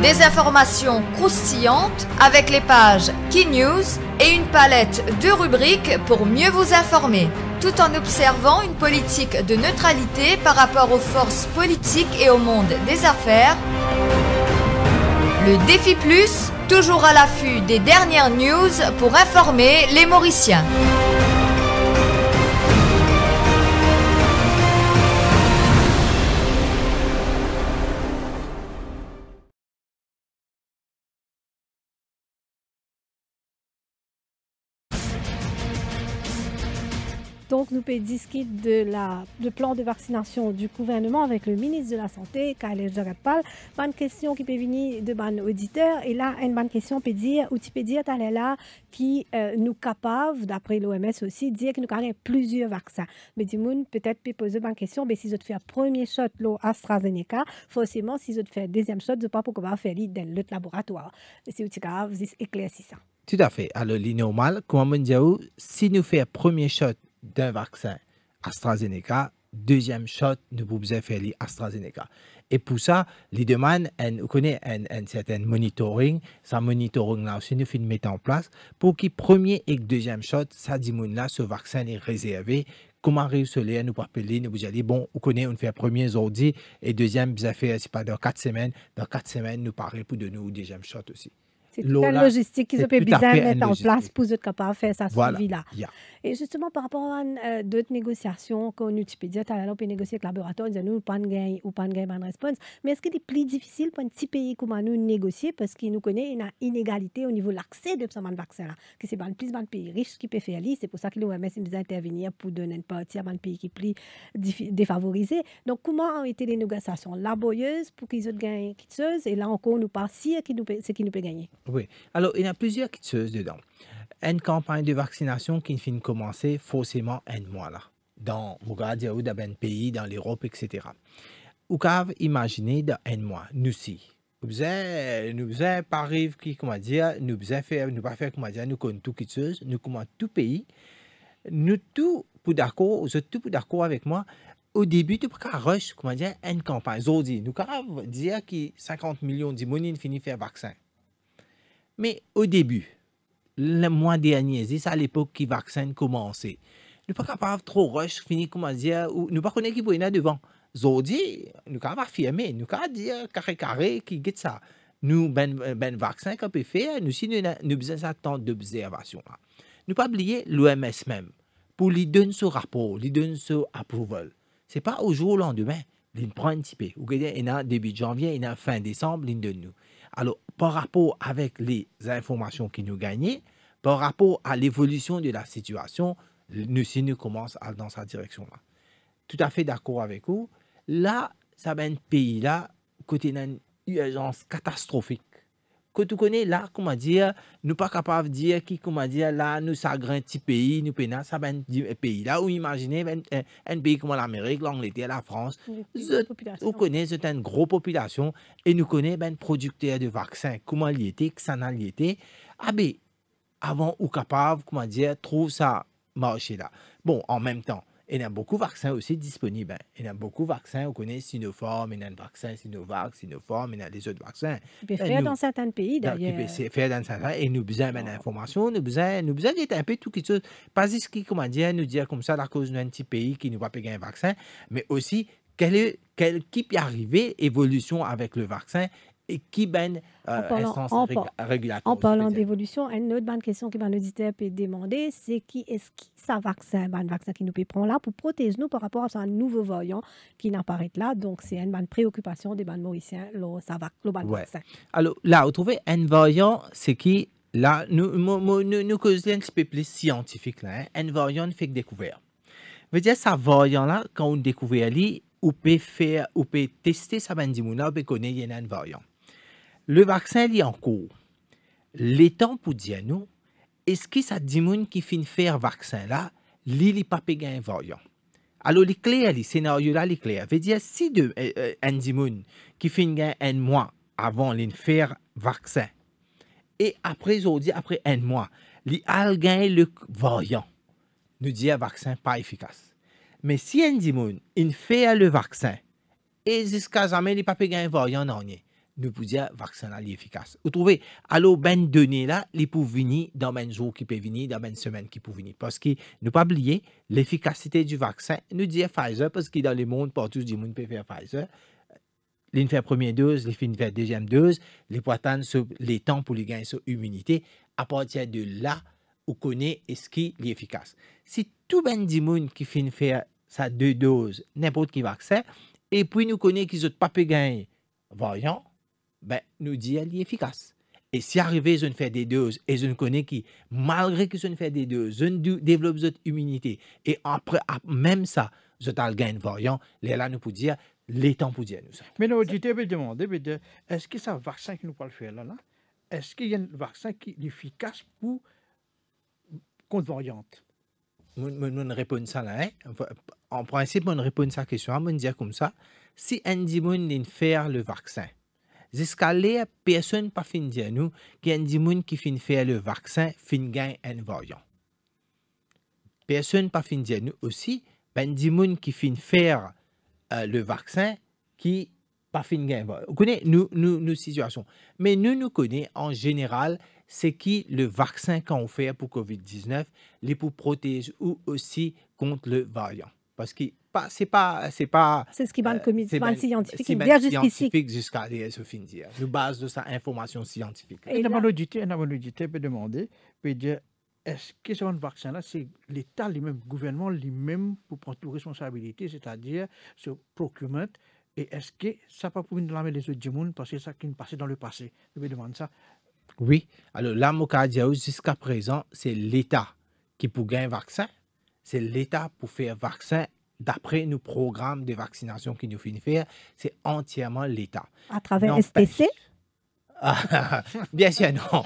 des informations croustillantes avec les pages Key News et une palette de rubriques pour mieux vous informer, tout en observant une politique de neutralité par rapport aux forces politiques et au monde des affaires. Le défi plus, toujours à l'affût des dernières news pour informer les Mauriciens. Donc, nous pouvons de la, du plan de vaccination du gouvernement avec le ministre de la Santé, Khaled Jagatpal. Bonne question qui peut venir de ban auditeur. Et là, une bonne question peut dire, ou tu peux dire, là, qui euh, nous capable, d'après l'OMS aussi, dire que nous avons plusieurs vaccins. Mais du peut-être, peut poser une question, mais si je te fais premier shot, l'eau AstraZeneca, forcément, si je te fais deuxième shot, je ne sais pas pourquoi faire dans l'autre laboratoire. Si tu vous éclaircir ça. Tout à fait. Alors, est normal, on dit, si nous faisons premier shot, d'un vaccin AstraZeneca, deuxième shot de les AstraZeneca. Et pour ça, les demandes, on connaît un, certain monitoring. Ça monitoring là aussi, nous faut mettre en place pour que premier et deuxième shot, ça dit ce vaccin est réservé. Comment réussir à nous rappeler, nous vous allez, bon, on connaît, on fait premier aujourd'hui et deuxième, vous avez fait, c'est pas dans quatre semaines. Dans quatre semaines, nous parler pour de nous deuxième shot aussi. C'est la logistique qu'ils ont bien mettre en place pour être capable de faire ça voilà. suivi là. Et justement, par rapport à euh, d'autres négociations qu'on utilise, tu as négocier avec le laboratoire, nous, nous, pas de gain ou pas de gain, de réponse. Mais est-ce qu'il est plus difficile pour un petit pays comme nous négocier parce qu'il nous connaît une inégalité au niveau de l'accès de ce vaccin là Que c'est plus de pays riches qui peut faire c'est pour ça que l'OMS à intervenir pour donner une partie à un pays qui est plus défavorisé. Donc, comment ont été les négociations laborieuses pour qu'ils aient gagné quelque chose Et là encore, nous euh, qui nous peut gagner. Oui. Alors, il y a plusieurs choses dedans. Une campagne de vaccination qui finit de commencer, forcément, un mois là. Dans Mogadia ou dans un pays, dans l'Europe, etc. Ou pouvez imaginer dans un mois, nous si. Nous nous faisons pas qui, comment dire, nous faisons faire, nous pas faire, comment dire, nous connaissons tout qui nous connaissons tout pays. Nous tout pour d'accord, vous êtes tout pour d'accord avec moi. Au début, tu peux rush, comment dire, une campagne. Aujourd'hui, nous pouvons dire que 50 millions de fini finissent faire vaccin. Mais au début, le mois dernier, c'est à l'époque qui vaccin commençait. Nous pas capable trop rush, finir comment dire, ou nous pas connaître qui a devant. Aujourd'hui, nous pas affirmer, nous pas dire carré carré qui a ça. Nous, ben, ben vaccin qu'on peut faire, nous si nous, nous besoin de temps d'observation là. Nous pas oublier l'OMS même, pour lui donner ce rapport, lui donner ce approval. C'est pas au jour au lendemain, il prend un petit peu. Vous il y a début janvier, il a fin décembre, il donne nous. Alors, par rapport avec les informations qui nous gagnent, par rapport à l'évolution de la situation, nous, si commence dans sa direction-là. Tout à fait d'accord avec vous. Là, ça va un pays là, côté une urgence catastrophique que tu connais là, comment dire, nous pas capable de dire qui, comment dire, là, nous ça grand petit pays, nous pénal, ça ben, eh, pays là, où imaginez ben, un, pays comme l'Amérique, l'Angleterre, la France, vous connaissez, c'est une grosse population, et nous connaît ben producteur de vaccins, comment il était, que ça n'a été, ah ben, avant ou capable, comment dire, trouve ça marché là. Bon, en même temps, il y a beaucoup de vaccins aussi disponibles. Hein. Il y a beaucoup de vaccins. On connaît Sinopharm, il y a le vaccin Sinovac, Sinopharm, il y a les autres vaccins. Eh faire dans certains pays eh d'ailleurs. C'est faire dans certains pays. Et nous avons besoin ben, d'informations, nous besoin, nous besoin d'être un peu tout quelque chose. Pas juste qui, comment dire, nous dire comme ça, la cause d'un petit pays qui ne va pas gagner un vaccin, mais aussi quelle est, quelle qui peut arriver, évolution avec le vaccin et qui ben euh, en parlant, en parlant d'évolution, une autre bonne question que l'auditeur peut demander, c'est qui est-ce qui ça vaccin, un vaccin qui nous peut prendre là pour protéger nous par rapport à ce nouveau variant qui n'apparaît là. Donc, c'est une bonne préoccupation des bandes mauriciens, le, ça va, vaccin. Alors là, vous trouvez un variant, c'est qui Là, nous, nous, causons un petit peu plus scientifique hein. Un variant fait découvert. Veut dire, ça variant là, quand on découvre on peut faire, peut tester sa ben, on peut connaître un variant. Le vaccin est en cours. Les temps pour dire nous, est-ce que ça dit qui fin faire vaccin là, li li pas un variant. Alors les clés, les scénarios là, les clés. Veut dire si de euh, euh qui fin gain un mois avant de faire vaccin et après dit après un mois, li al gain le variant. Nous dit un vaccin pas efficace. Mais si un il fait le vaccin et jusqu'à jamais il pas un variant nous pouvons dire que vaccin est efficace. Vous trouvez, alors, ben donné là, les peut venir dans un ben jour qui peut venir, dans une ben semaine qui peut venir. Parce que, ne pas oublier, l'efficacité du vaccin, nous dit Pfizer, parce que dans le monde, partout, du monde peut faire Pfizer. L'une fait première dose, l'une fait deuxième dose, les poitons sur les temps pour les gains sur l'immunité. À partir de là, on connaît ce qui est efficace. Si tout ben monde qui finit faire sa deux doses, n'importe qui vaccin, et puis nous connaît qu'ils n'ont pas pu gagner variant, ben, nous dit qu'elle est efficace. Et si arrivé, je ne fais des doses et je ne connais qui, malgré que je ne fais des doses, je développe cette immunité. Et après, ah, même ça, je t'ai gagné variant, est là nous pour dire, les temps pour dire nous. Ça. Mais nous, je te demande, est-ce que ça vaccin qui nous parle faire là, là est-ce qu'il y a un vaccin qui est efficace pour contre variante Nous ne répondons ça là. Hein? En principe, on répond à cette question, on dit comme ça. Si un dit fait le vaccin, escaliers, personne pas fin dire nous qu'il y a qui fin faire le vaccin fin gain un variant. Personne pas fin dire aussi ben des qui fin faire euh, le vaccin qui pas fin gain. Vous connaissez nous nous nos situations. Mais nous nous connaît en général ce qui le vaccin qu'on fait pour Covid 19 les pour protéger ou aussi contre le variant parce que c'est pas c'est pas c'est ce qui va le euh, scientifique scientifique jusqu'à ce finir dire le base de sa information scientifique et la maladie peut demander peut dire est-ce que ce vaccin là c'est l'état lui-même gouvernement lui-même pour prendre toute responsabilité c'est-à-dire ce procurement et est-ce que ça pas pour nous l'amener les autres monde parce que ça qui est passé dans le passé je vais demander ça oui alors là jusqu'à présent c'est l'état qui pour gagner un vaccin c'est l'État pour faire vaccin d'après nos programmes de vaccination qui nous finissent faire, c'est entièrement l'État. À travers STC bien sûr, non.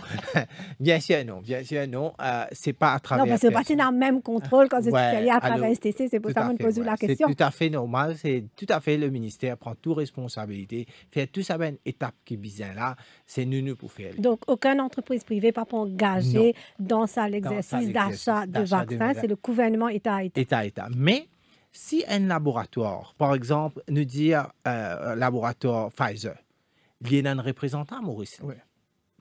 bien sûr, non. Bien sûr, non. Euh, c'est pas à travers. Non, parce que dans le même contrôle quand c'est ouais, à travers STC. C'est pour ça qu'on pose posez la question. C'est tout à fait normal. C'est tout à fait le ministère prend toute responsabilité. fait tout ça, une ben, étape qui est là, c'est nous nous pour faire. Donc, aucune entreprise privée pas engagée dans l'exercice d'achat de vaccins. C'est le gouvernement État-État. État-État. Mais si un laboratoire, par exemple, nous dit euh, euh laboratoire Pfizer, un représentant, Maurice. Oui.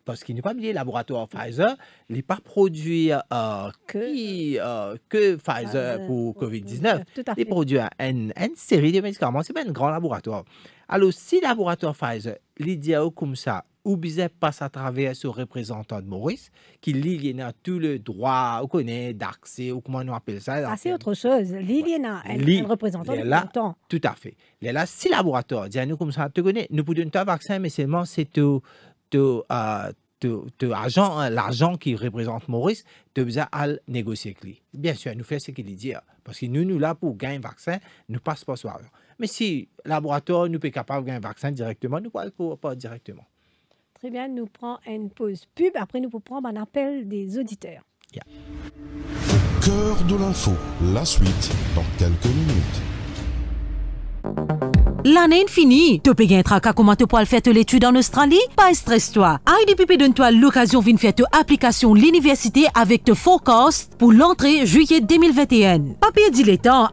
Parce qu'il n'est pas pas au laboratoire Pfizer, il n'est pas produit euh, que, euh, euh, que Pfizer pour COVID-19. Il produit une, série de médicaments, c'est pas un grand laboratoire. Alors, si le laboratoire Pfizer, l'idée comme ça, Ubizet passe à travers ce représentant de Maurice qui Liliana a tout le droit, connaît, d'accès, ou comment on appelle ça. Ça, c'est autre chose. Lui, est un représentant de Tout à fait. Elle est là, si laboratoire, nous comme ça, tu connais, nous pouvons donner un vaccin, mais seulement c'est tout, euh, tout, hein, l'argent qui représente Maurice, de besoin à négocier avec lui. Bien sûr, nous fait ce qu'il dit, hein, parce que nous, nous là pour gagner un vaccin, nous passons pas soir Mais si le laboratoire nous peut capable de gagner un vaccin directement, nous ne pas, pas directement. Très bien, nous prenons une pause pub. Après, nous pouvons prendre un appel des auditeurs. Yeah. Cœur de l'info, la suite dans quelques minutes. L'année est finie. Te gagner un comment te pour faire l'étude en Australie? Pas stress toi. IDPP donne-toi l'occasion de faire te application l'université avec te forecast pour l'entrée juillet 2021. Papier dit les temps,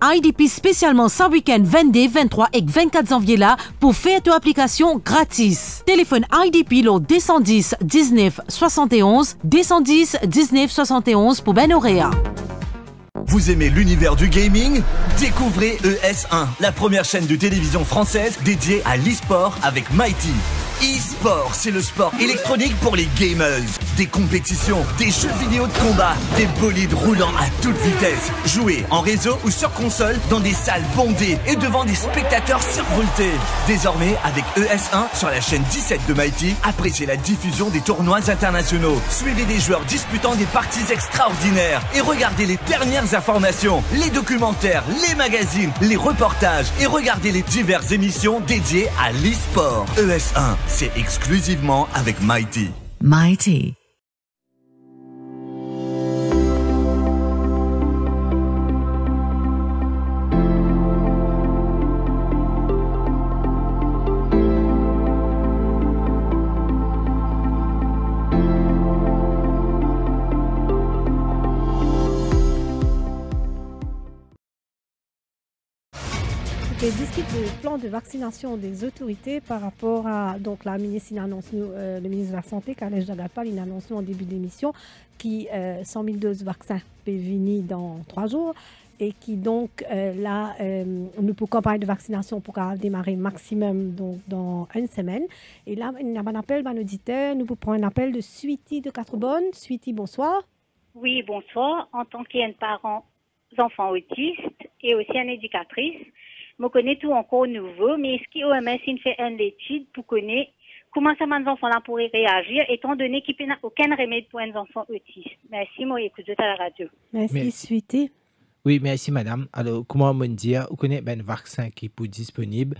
IDP spécialement ce week-end 22, 23 et 24 janvier là pour faire tes application gratis. Téléphone IDP au 210 19 71 210 19 71 pour Ben Orea. Vous aimez l'univers du gaming Découvrez ES1, la première chaîne de télévision française dédiée à l'e-sport avec Mighty e-sport, c'est le sport électronique pour les gamers. Des compétitions, des jeux vidéo de combat, des bolides roulant à toute vitesse. Jouer en réseau ou sur console dans des salles bondées et devant des spectateurs survoltés. Désormais, avec ES1 sur la chaîne 17 de Mighty, appréciez la diffusion des tournois internationaux. Suivez des joueurs disputant des parties extraordinaires et regardez les dernières informations, les documentaires, les magazines, les reportages et regardez les diverses émissions dédiées à l'e-sport. ES1 c'est exclusivement avec Mighty. Mighty. de vaccination des autorités par rapport à. Donc, la ministre, annonce, euh, le ministre de la Santé, Khaled Jadapal, il annonce en début d'émission qui 100 euh, 000 doses vaccins Pévini dans trois jours et qui donc on euh, là, peut pas parler de vaccination pourra démarrer maximum donc, dans une semaine. Et là, il y a un appel un auditeur, nous prend un appel de Suiti de Quatre-Bonnes. Suiti, bonsoir. Oui, bonsoir. En tant qu'un parent d'enfants autistes et aussi un éducatrice, je connais tout encore nouveau, mais est-ce qu'OMS fait une étude pour connaître comment ça, enfants là pourraient réagir, étant donné qu'il n'y a aucun remède pour les enfants autistes Merci, moi, écoutez à la radio. Merci, suite Oui, merci madame. Alors, comment me dire, vous connaissez ben vaccin qui est disponible.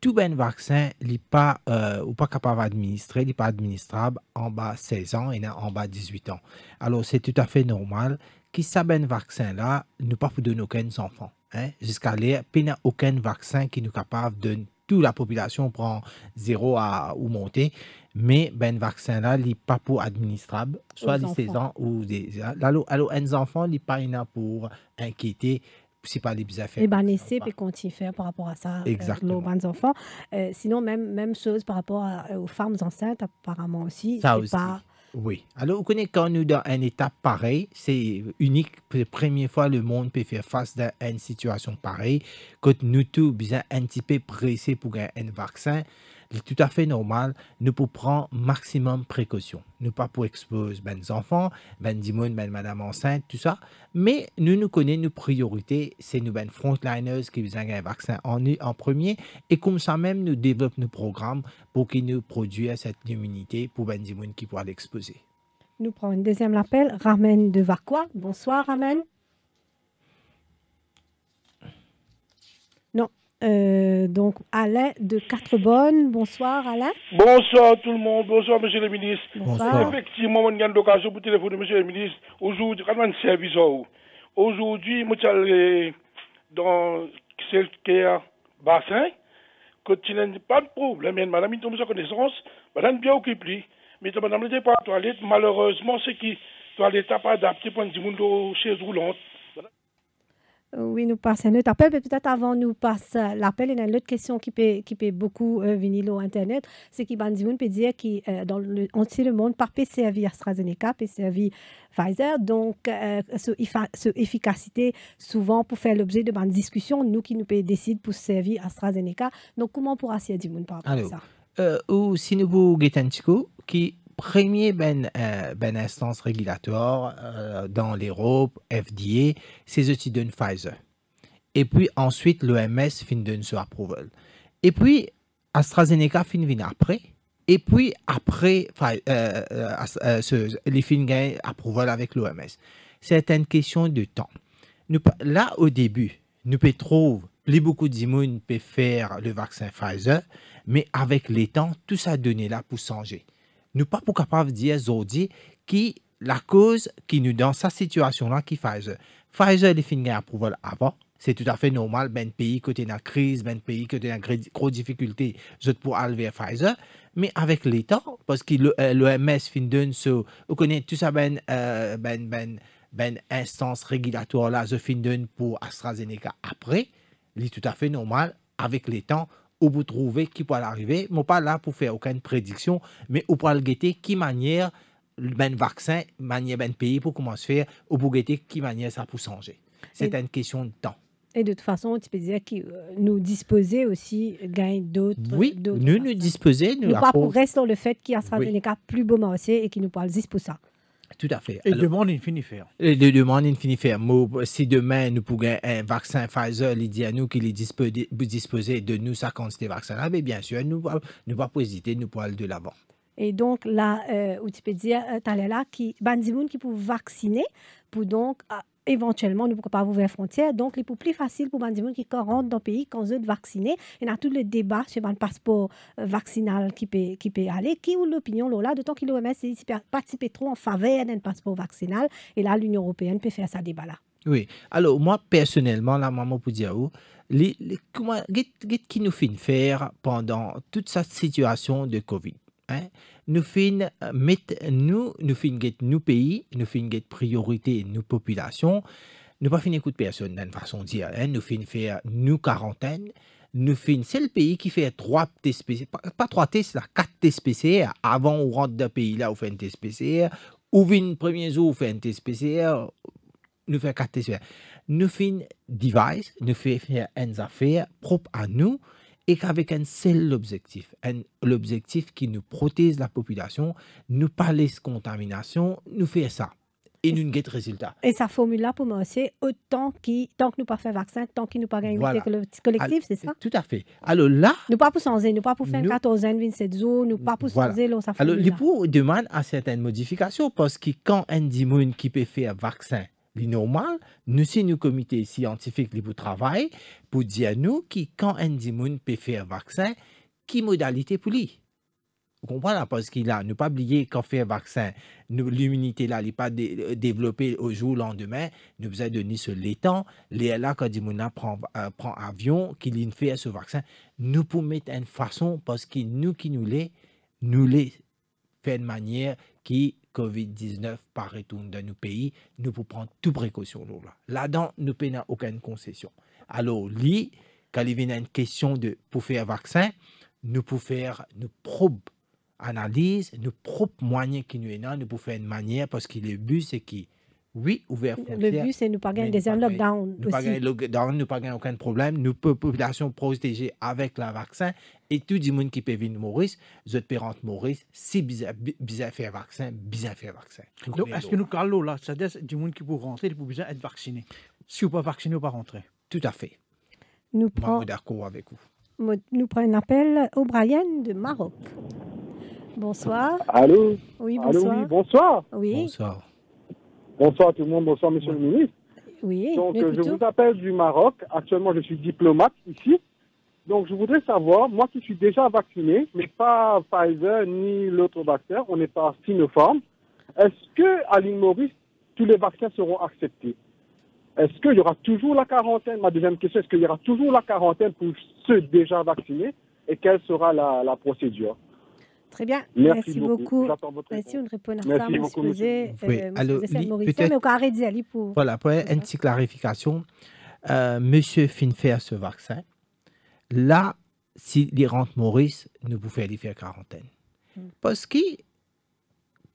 Tout ben vaccin, n'est pas, euh, ou pas capable d'administrer, n'est pas administrable en bas 16 ans et en bas 18 ans. Alors, c'est tout à fait normal que ce ben vaccin là, ne pas vous donner aucun enfant. Hein, jusqu'à l'heure, il n'y a aucun vaccin qui nous capable de toute la population prend zéro à, ou monter. Mais ben, vaccin là, il n'est pas pour administrable, soit les 16 ans ou des. Alors, les enfants, il n'est pas pour inquiéter c'est pas les affaires. Eh ben, et ben, essai, puis continuer faire par rapport à ça, euh, Exactement. Euh, enfants. sinon, même, même chose par rapport aux femmes enceintes, apparemment aussi. Ça aussi. Oui. Alors, vous quand nous dans un état pareil, c'est unique, la première fois le monde peut faire face à une situation pareille, quand nous tous besoin un petit peu pressé pour un vaccin. Il tout à fait normal de pour prendre maximum précaution. Ne pas pour exposer ben les enfants, ben monde ben madame enceinte, tout ça. Mais nous, nous connaissons nos priorités. C'est nous, ben frontliners qui ont un vaccin en, en premier. Et comme ça même, nous développons nos programmes pour qu'ils nous produisent cette immunité pour ben Dimon qui pourra l'exposer. Nous prenons un deuxième appel. Ramène de Bonsoir, Ramen. Euh, donc Alain de Quatre-Bonnes. Bonsoir Alain. Bonsoir tout le monde, bonsoir monsieur le ministre. Bonsoir. Effectivement, on a l'occasion pour téléphoner monsieur le ministre. Aujourd'hui, quand on service aujourd'hui, je suis dans le bassin, que tu n'as pas de problème, madame, donné connaissance, madame bien occupée. Mais madame, n'était pas à la malheureusement, c'est qui toilette n'est pas adapté pour une chaise roulante. Oui, nous passons un autre appel, mais peut-être avant nous passe. l'appel, il y a une autre question qui peut, qui beaucoup euh, venir sur Internet. C'est qui peut dire qui euh, dans le entier le monde, par PCV AstraZeneca, PCV Pfizer, donc euh, cette efficacité souvent pour faire l'objet de discussions, nous qui nous décidons pour servir AstraZeneca. Donc comment pourra t dire par rapport à ça Ou si nous premier ben, euh, ben, instance régulatoire euh, dans l'Europe, FDA, c'est ce Pfizer. Et puis ensuite, l'OMS fin donne son approval. Et puis, AstraZeneca finit après. Et puis après, euh, les fins gagnent approval avec l'OMS. C'est une question de temps. Nous, là, au début, nous pouvons trouver les beaucoup d'immunes peuvent faire le vaccin Pfizer, mais avec les temps, tout ça donné là pour changer nous pas pour capable dire aujourd'hui qui la cause qui nous dans sa situation là qui Pfizer. Pfizer les été approval avant, c'est tout à fait normal ben pays côté la crise, ben pays que la grosse difficulté, je pour aller Pfizer, mais avec le temps parce que euh, l'OMS fin donne ce on connaît tout ça ben, euh, ben ben ben instance régulatoire là je pour AstraZeneca après, c'est tout à fait normal avec le temps ou vous trouvez qui peut arriver. Je pas là pour faire aucune prédiction, mais ou pour guetter qui manière ben vaccin, manière ben pays pour commencer à faire, ou pour guetter qui manière ça pour changer. C'est une question de temps. Et de toute façon, tu peux dire que euh, nous disposer aussi gagne d'autres. Oui, nous nous disposer. Nous, nous pas pour rester dans le fait qu'il y a des cas plus beau aussi et qui nous parle juste pour ça. Tout à fait. Et demande infinifère. Et demande infinifère. si demain nous pouvons un hein, vaccin Pfizer, il dit à nous qu'il est disposé, de nous sa quantité vaccinale, mais bien sûr, nous ne nous pas hésiter, nous pouvons aller de l'avant. Et donc là, euh, où tu peux dire, tu là qui, ben, qui pour vacciner, pour donc ah, éventuellement ne pouvons pas ouvrir les frontières. Donc, il est plus facile pour les gens qui rentrent dans le pays quand ils sont vaccinés. Il y a tout le débat sur le passeport euh, vaccinal qui peut, aller. Qui ou l'opinion là, d'autant que l'OMS participe trop en faveur d'un passeport vaccinal. Et là, l'Union européenne peut faire ce débat-là. Oui. Alors, moi, personnellement, la maman pour dire où, les, qui nous fait faire pendant toute cette situation de Covid Hein? Nous fin euh, met nous nous fin get nous pays, nous fin get priorité nous population. Nous pas fin écoute personne d'une façon de dire. Hein, nous fin faire nous quarantaine. Nous fin c'est le pays qui fait trois tests PCR, pas, trois tests là, quatre tests PCR avant on rentre d'un pays là on fait un test PCR. Ou vin premier jour on fait un test PCR. Nous fait quatre tests PCR. Nous fin device, nous fait faire une affaire propre à nous et qu'avec un seul objectif, un l'objectif qui nous protège la population, nous pas laisse contamination, nous fait ça. Et nous guette résultat. Et sa formule-là, pour moi, c'est autant qui, tant que nous pas fait vaccin, tant que nous pas gagné collectif, c'est ça? Tout à fait. Alors là. Nous pas pour changer, nous pas pour faire 14 ans, 27 jours, nous pas pour changer voilà. sa formule. Alors, les pour demandent à certaines modifications parce que quand un dimoun qui peut faire vaccin, c'est normal, nous sommes un comité scientifique qui travaille pour dire à nous qui quand un moon peut faire vaccin, quelle modalité pour lui Vous comprenez Parce qu'il a ne pas oublier qu'en faire vaccin, l'immunité n'est pas euh, développée au jour ou lendemain. Nous avons donné ce temps. Là quand un euh, prend avion, qu'il fait ce vaccin. Nous pouvons mettre une façon parce que nous qui nous les nous les fait de manière qui. COVID-19 par retour dans nos pays, nous pouvons prendre toutes précautions là. dedans nous n'avons aucune concession. Alors, lui, quand il vient une question de pour faire vaccin, nous pouvons faire nos propres analyses, nos propres moyens qui nous là, nous pouvons faire une manière parce que le but c'est qui oui, ouvert frontière. Le but, c'est nous pas gagner des lockdown nous aussi. Pas lockdown, nous pas gagner aucun problème. Nous, population protégée avec le vaccin. Et tout le monde qui peut venir Maurice, les autres parents Maurice, c'est bizarre, faire vaccin, bizarre faire vaccin. Donc, est-ce que nous parlons là Ça veut du monde qui peut rentrer, il peut besoin être vacciné. Si vous pas vacciné, vous pas rentrer. Tout à fait. Nous prenons d'accord avec vous. Nous prenons un appel au Brian de Maroc. Bonsoir. Allô Oui, bonsoir. Allô, oui, bonsoir. Oui. Bonsoir. Bonsoir tout le monde, bonsoir Monsieur le Ministre. Oui, Donc euh, je vous appelle du Maroc. Actuellement, je suis diplomate ici. Donc je voudrais savoir, moi qui suis déjà vacciné, mais pas Pfizer ni l'autre vaccin, on n'est pas Sinopharm. Est-ce que à l'île Maurice, tous les vaccins seront acceptés Est-ce qu'il y aura toujours la quarantaine Ma deuxième question, est-ce qu'il y aura toujours la quarantaine pour ceux déjà vaccinés Et quelle sera la procédure Très bien. Merci, beaucoup. Merci, on répond à Merci beaucoup, monsieur. Oui. Euh, Alors, peut-être, pour... Voilà, pour une petite clarification, euh, monsieur Finfer, ce vaccin, là, si les Maurice, nous pouvons aller faire quarantaine. Hmm. Parce que,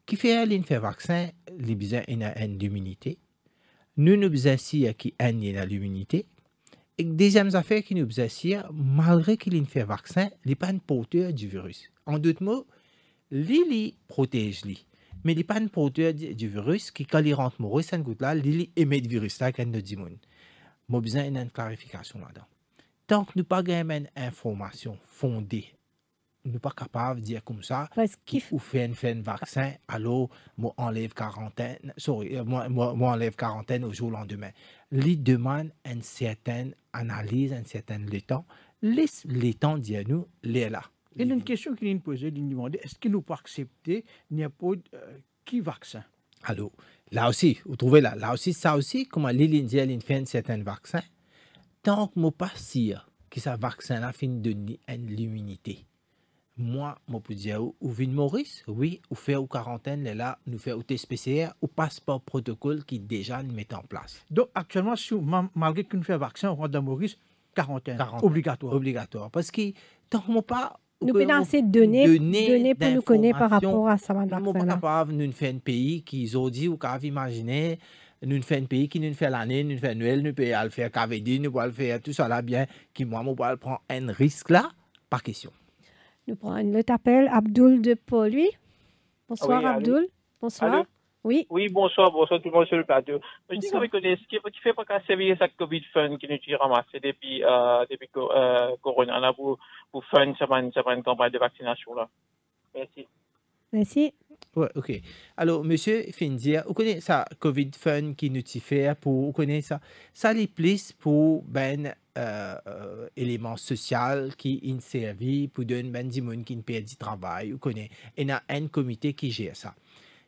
qui fait aller faire vaccin, il a une d'une d'immunité. Nous nous besoin si qui a immunité. Et deuxième affaire qui nous besoin malgré qu'il ait fait vaccin, il n'est pas un porteur du virus. En d'autres mots, Lily protège Lily. Mais il n'est pas une porteur du virus qui, quand il rentre mourir, ça goutte là, Lily émet le virus là, qu'elle nous dit. Moi, besoin une clarification là-dedans. Tant que nous pas une information fondée, nous pas capable de dire comme ça, Parce qu'il faut faire un vaccin, alors moi enlève quarantaine, sorry, euh, moi, moi, moi enlève quarantaine au jour lendemain. Il demande une certaine analyse, un certain temps. Laisse les temps dire nous, les là. Il y a une question qu'il nous posée, il nous demandait est-ce qu'il nous pas accepter n'y a pas euh, qui vaccin Alors, là aussi, vous trouvez là, là aussi, ça aussi, comment l'Indien fait certains vaccin. tant que je ne pas sûr que ce vaccin là fin de l'immunité. Moi, je peux dire, ou vient Maurice, oui, ou fait aux quarantaine, là, nous fait au test PCR, ou passeport par protocole qui déjà mis en place. Donc, actuellement, si, malgré qu'on fait vaccin, on rentre dans Maurice, quarantaine, obligatoire. Obligatoire. Parce que tant que je pas nous pouvons assez données données pour nous connaître par rapport à ça nous pas capables nous faire un pays qui dit ou qui imaginé, nous fait un pays qui nous fait l'année nous fait Noël nous peut le faire KVD nous pouvons le faire tout ça là bien qui moi moi pas prendre un risque là par question nous prenons le appel Abdoul de Paul lui bonsoir Abdoul bonsoir oui. bonsoir, bonsoir tout le monde sur le plateau. Je dis que ce qui fait pas qu'à servir sa Covid fun qui nous ramassé depuis, euh, depuis euh, Corona, là, pour, pour fun, ça va une campagne de vaccination, là. Merci. Merci. Ouais, ok. Alors, monsieur Findia, vous connaissez ça, Covid fun qui nous fait pour, vous connaissez ça, ça les plus pour, ben, euh, euh éléments sociaux qui ont servi pour donner ben des gens qui ont perdu travail, vous connaissez. il y a un comité qui gère ça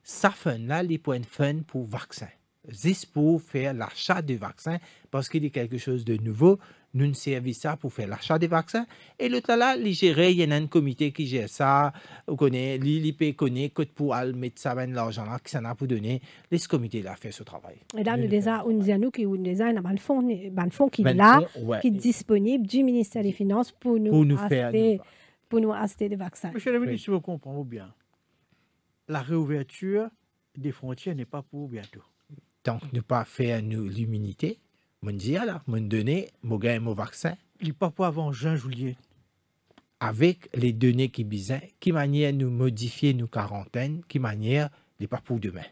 ça fait là, les points fun pour vaccin. C'est pour faire l'achat du vaccin parce qu'il y a quelque chose de nouveau. Nous ne servons ça pour faire l'achat des vaccins. Et l'autre là, les gérer, il y a un comité qui gère ça. Vous connaissez, l'IP connaît, code pour aller mettre ça dans l'argent là, qui s'en a pour donner. Les comités là fait ce travail. Et là, nous déjà, disons y a un fonds qui est là, qui est disponible du ministère des Finances pour nous, pour acheter, pour nous acheter des vaccins. Monsieur le ministre, vous comprenez bien la réouverture des frontières n'est pas pour bientôt. Donc, ne pas faire l'immunité, mon devons là, donner, mon mon vaccin. Il pas pour avant juin, juillet. Avec les données qui bisaient, qui manière nous modifier nos quarantaines, qui manière n'est pas pour demain.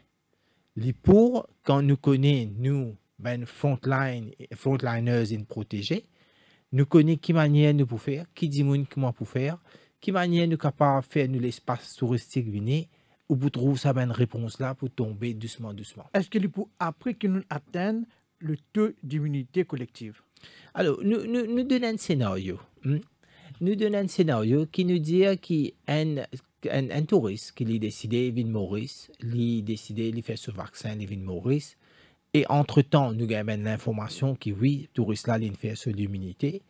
Les pour, quand nous connaissons, nous, ben, frontline, frontliners et protégés, nous connaissons qui manière nous pour faire, qui dit nous comment pour faire, qui manière nous capable de faire l'espace touristique venir, ou vous trouvez ça une réponse là pour tomber doucement, doucement. Est-ce qu'il pour après que nous atteignons le taux d'immunité collective Alors, nous, nous, donnons un scénario. Hmm? Nous donnons un scénario qui nous dit qu'un un, touriste qui a décidé de Maurice, il a décidé de faire ce vaccin de Maurice, et entre-temps, nous avons l'information que oui, touriste là, il fait ce l'immunité.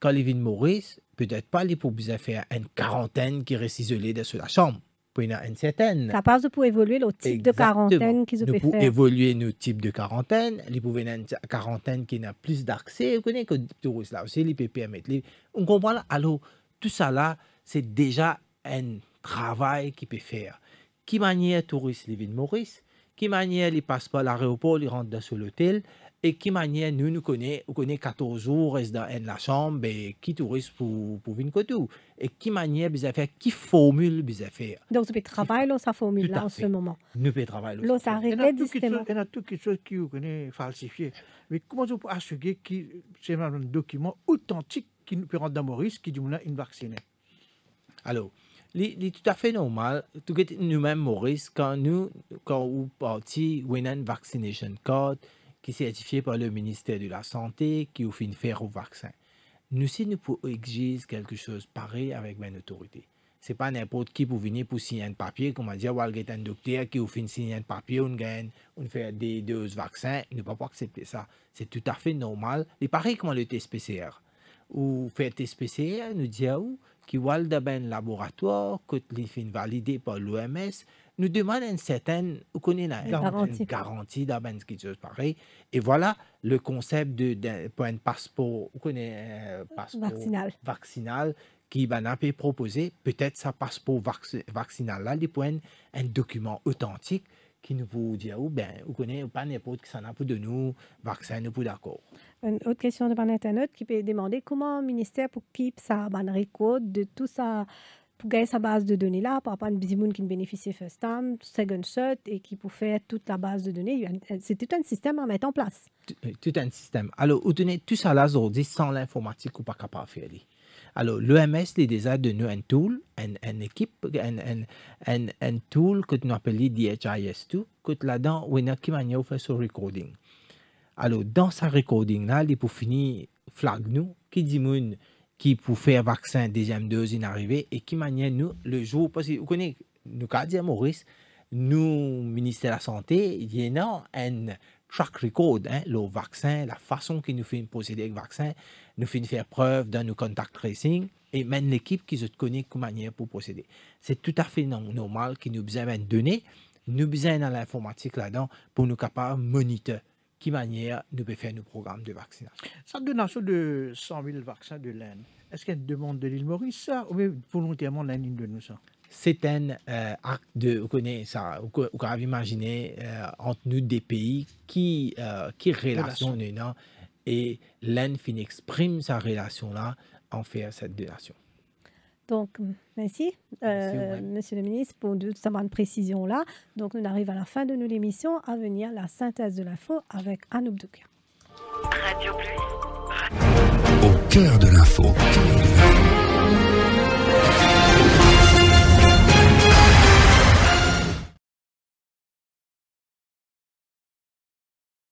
Quand il vient de Maurice, peut-être pas les pour faire une quarantaine qui reste isolé dans la chambre ça de pour évoluer le type de quarantaine qu'ils peuvent faire. Nous évoluer nos type de quarantaine. Ils peuvent une quarantaine qui n'a plus d'accès. Vous connaissez que touristes là aussi, les permettre. On comprend là. Alors, tout ça là, c'est déjà un travail qu'ils peut faire. Qui manière touristes les de Maurice Qui manière les passeports à l'aéroport, ils rentrent dans hôtel et qui manière nous nous connaît, on connaît 14 jours, reste dans la chambre, et ben, qui touriste pour, pour venir côté Et qui manière les affaires, qui formule les affaires. Donc, vous pouvez travailler sa formule là en ce moment. Nous peut travailler. Là, ça règle Il y a tout quelque chose qui vous connaît falsifié. Mais comment vous pouvez assurer que c'est un document authentique qui nous peut rendre dans Maurice, qui dit moins une vaccinée Alors, c'est tout à fait normal. Tout nous-mêmes, Maurice, quand nous, quand vous partez, vous avez vaccination code, qui est certifié par le ministère de la Santé qui offre fait faire au vaccin. Nous, si nous pouvons exiger quelque chose pareil avec une autorité, c'est pas n'importe qui pour venir pour signer un papier, comme on dit, ou un docteur qui vous fait signer un papier, on gagne, on fait des doses vaccins, ne pas accepter ça. C'est tout à fait normal. Les pareil comme le test PCR. Ou faire test PCR, nous dit, qui voit dans un laboratoire, que fin validé par l'OMS, nous demande une certaine, garantie, garantie d'abandonner pareil. Et voilà le concept de, de passeport, euh, vaccinal. qui va peut proposer peut-être sa passeport vaccinal là, il un, un document authentique qui nous dit dire, ou oh, bien, vous connaissez pas n'importe qui s'en a pour de nous, vaccin, pour d'accord. Une autre question de mon internaute qui peut demander comment le ministère pour qui ça, de tout ça, pour gagner sa base de données là, par rapport à une qui bénéficiait First Time, Second Shot, et qui faire toute la base de données. C'est tout un système à mettre en place. Euh, tout un système. Alors, vous tenez tout ça là aujourd'hui sans l'informatique ou pas capable de faire. Alors, l'OMS, il a déjà donné un tool, une, une équipe, un, un, un, tool que nous appelons DHIS2, que là-dedans, on a qui manière fait ce recording. Alors, dans sa recording là, il pour finir, flag nous, qui dit qui pour faire vaccin deuxième dose in arrivée et qui manière nous le jour parce que vous connaissez nous Canadiens Maurice nous ministère de la santé il y a un track record hein, le vaccin la façon qui nous fait procéder avec le vaccin nous fait faire preuve dans nos contact tracing et même l'équipe qui se connaît comment manière pour procéder c'est tout à fait normal qu'il nous besoin de données nous besoin dans l'informatique là-dedans pour nous capables de qui manière nous pouvons faire nos programmes de vaccination. Cette donation de 100 000 vaccins de l'Inde, est-ce qu'elle demande de l'île Maurice ça ou volontairement l'Inde de nous ça c'est un euh, acte de, vous connaissez ça, vous, imaginer euh, entre nous des pays qui, euh, qui relationnent et l'Inde exprime sa relation là en faire cette donation. Donc, merci, euh, Monsieur le ministre, pour toute cette précision-là. Donc, on arrive à la fin de nos émissions, à venir la synthèse de l'info avec Anouk Doukia. Radio Plus. Au cœur de l'info.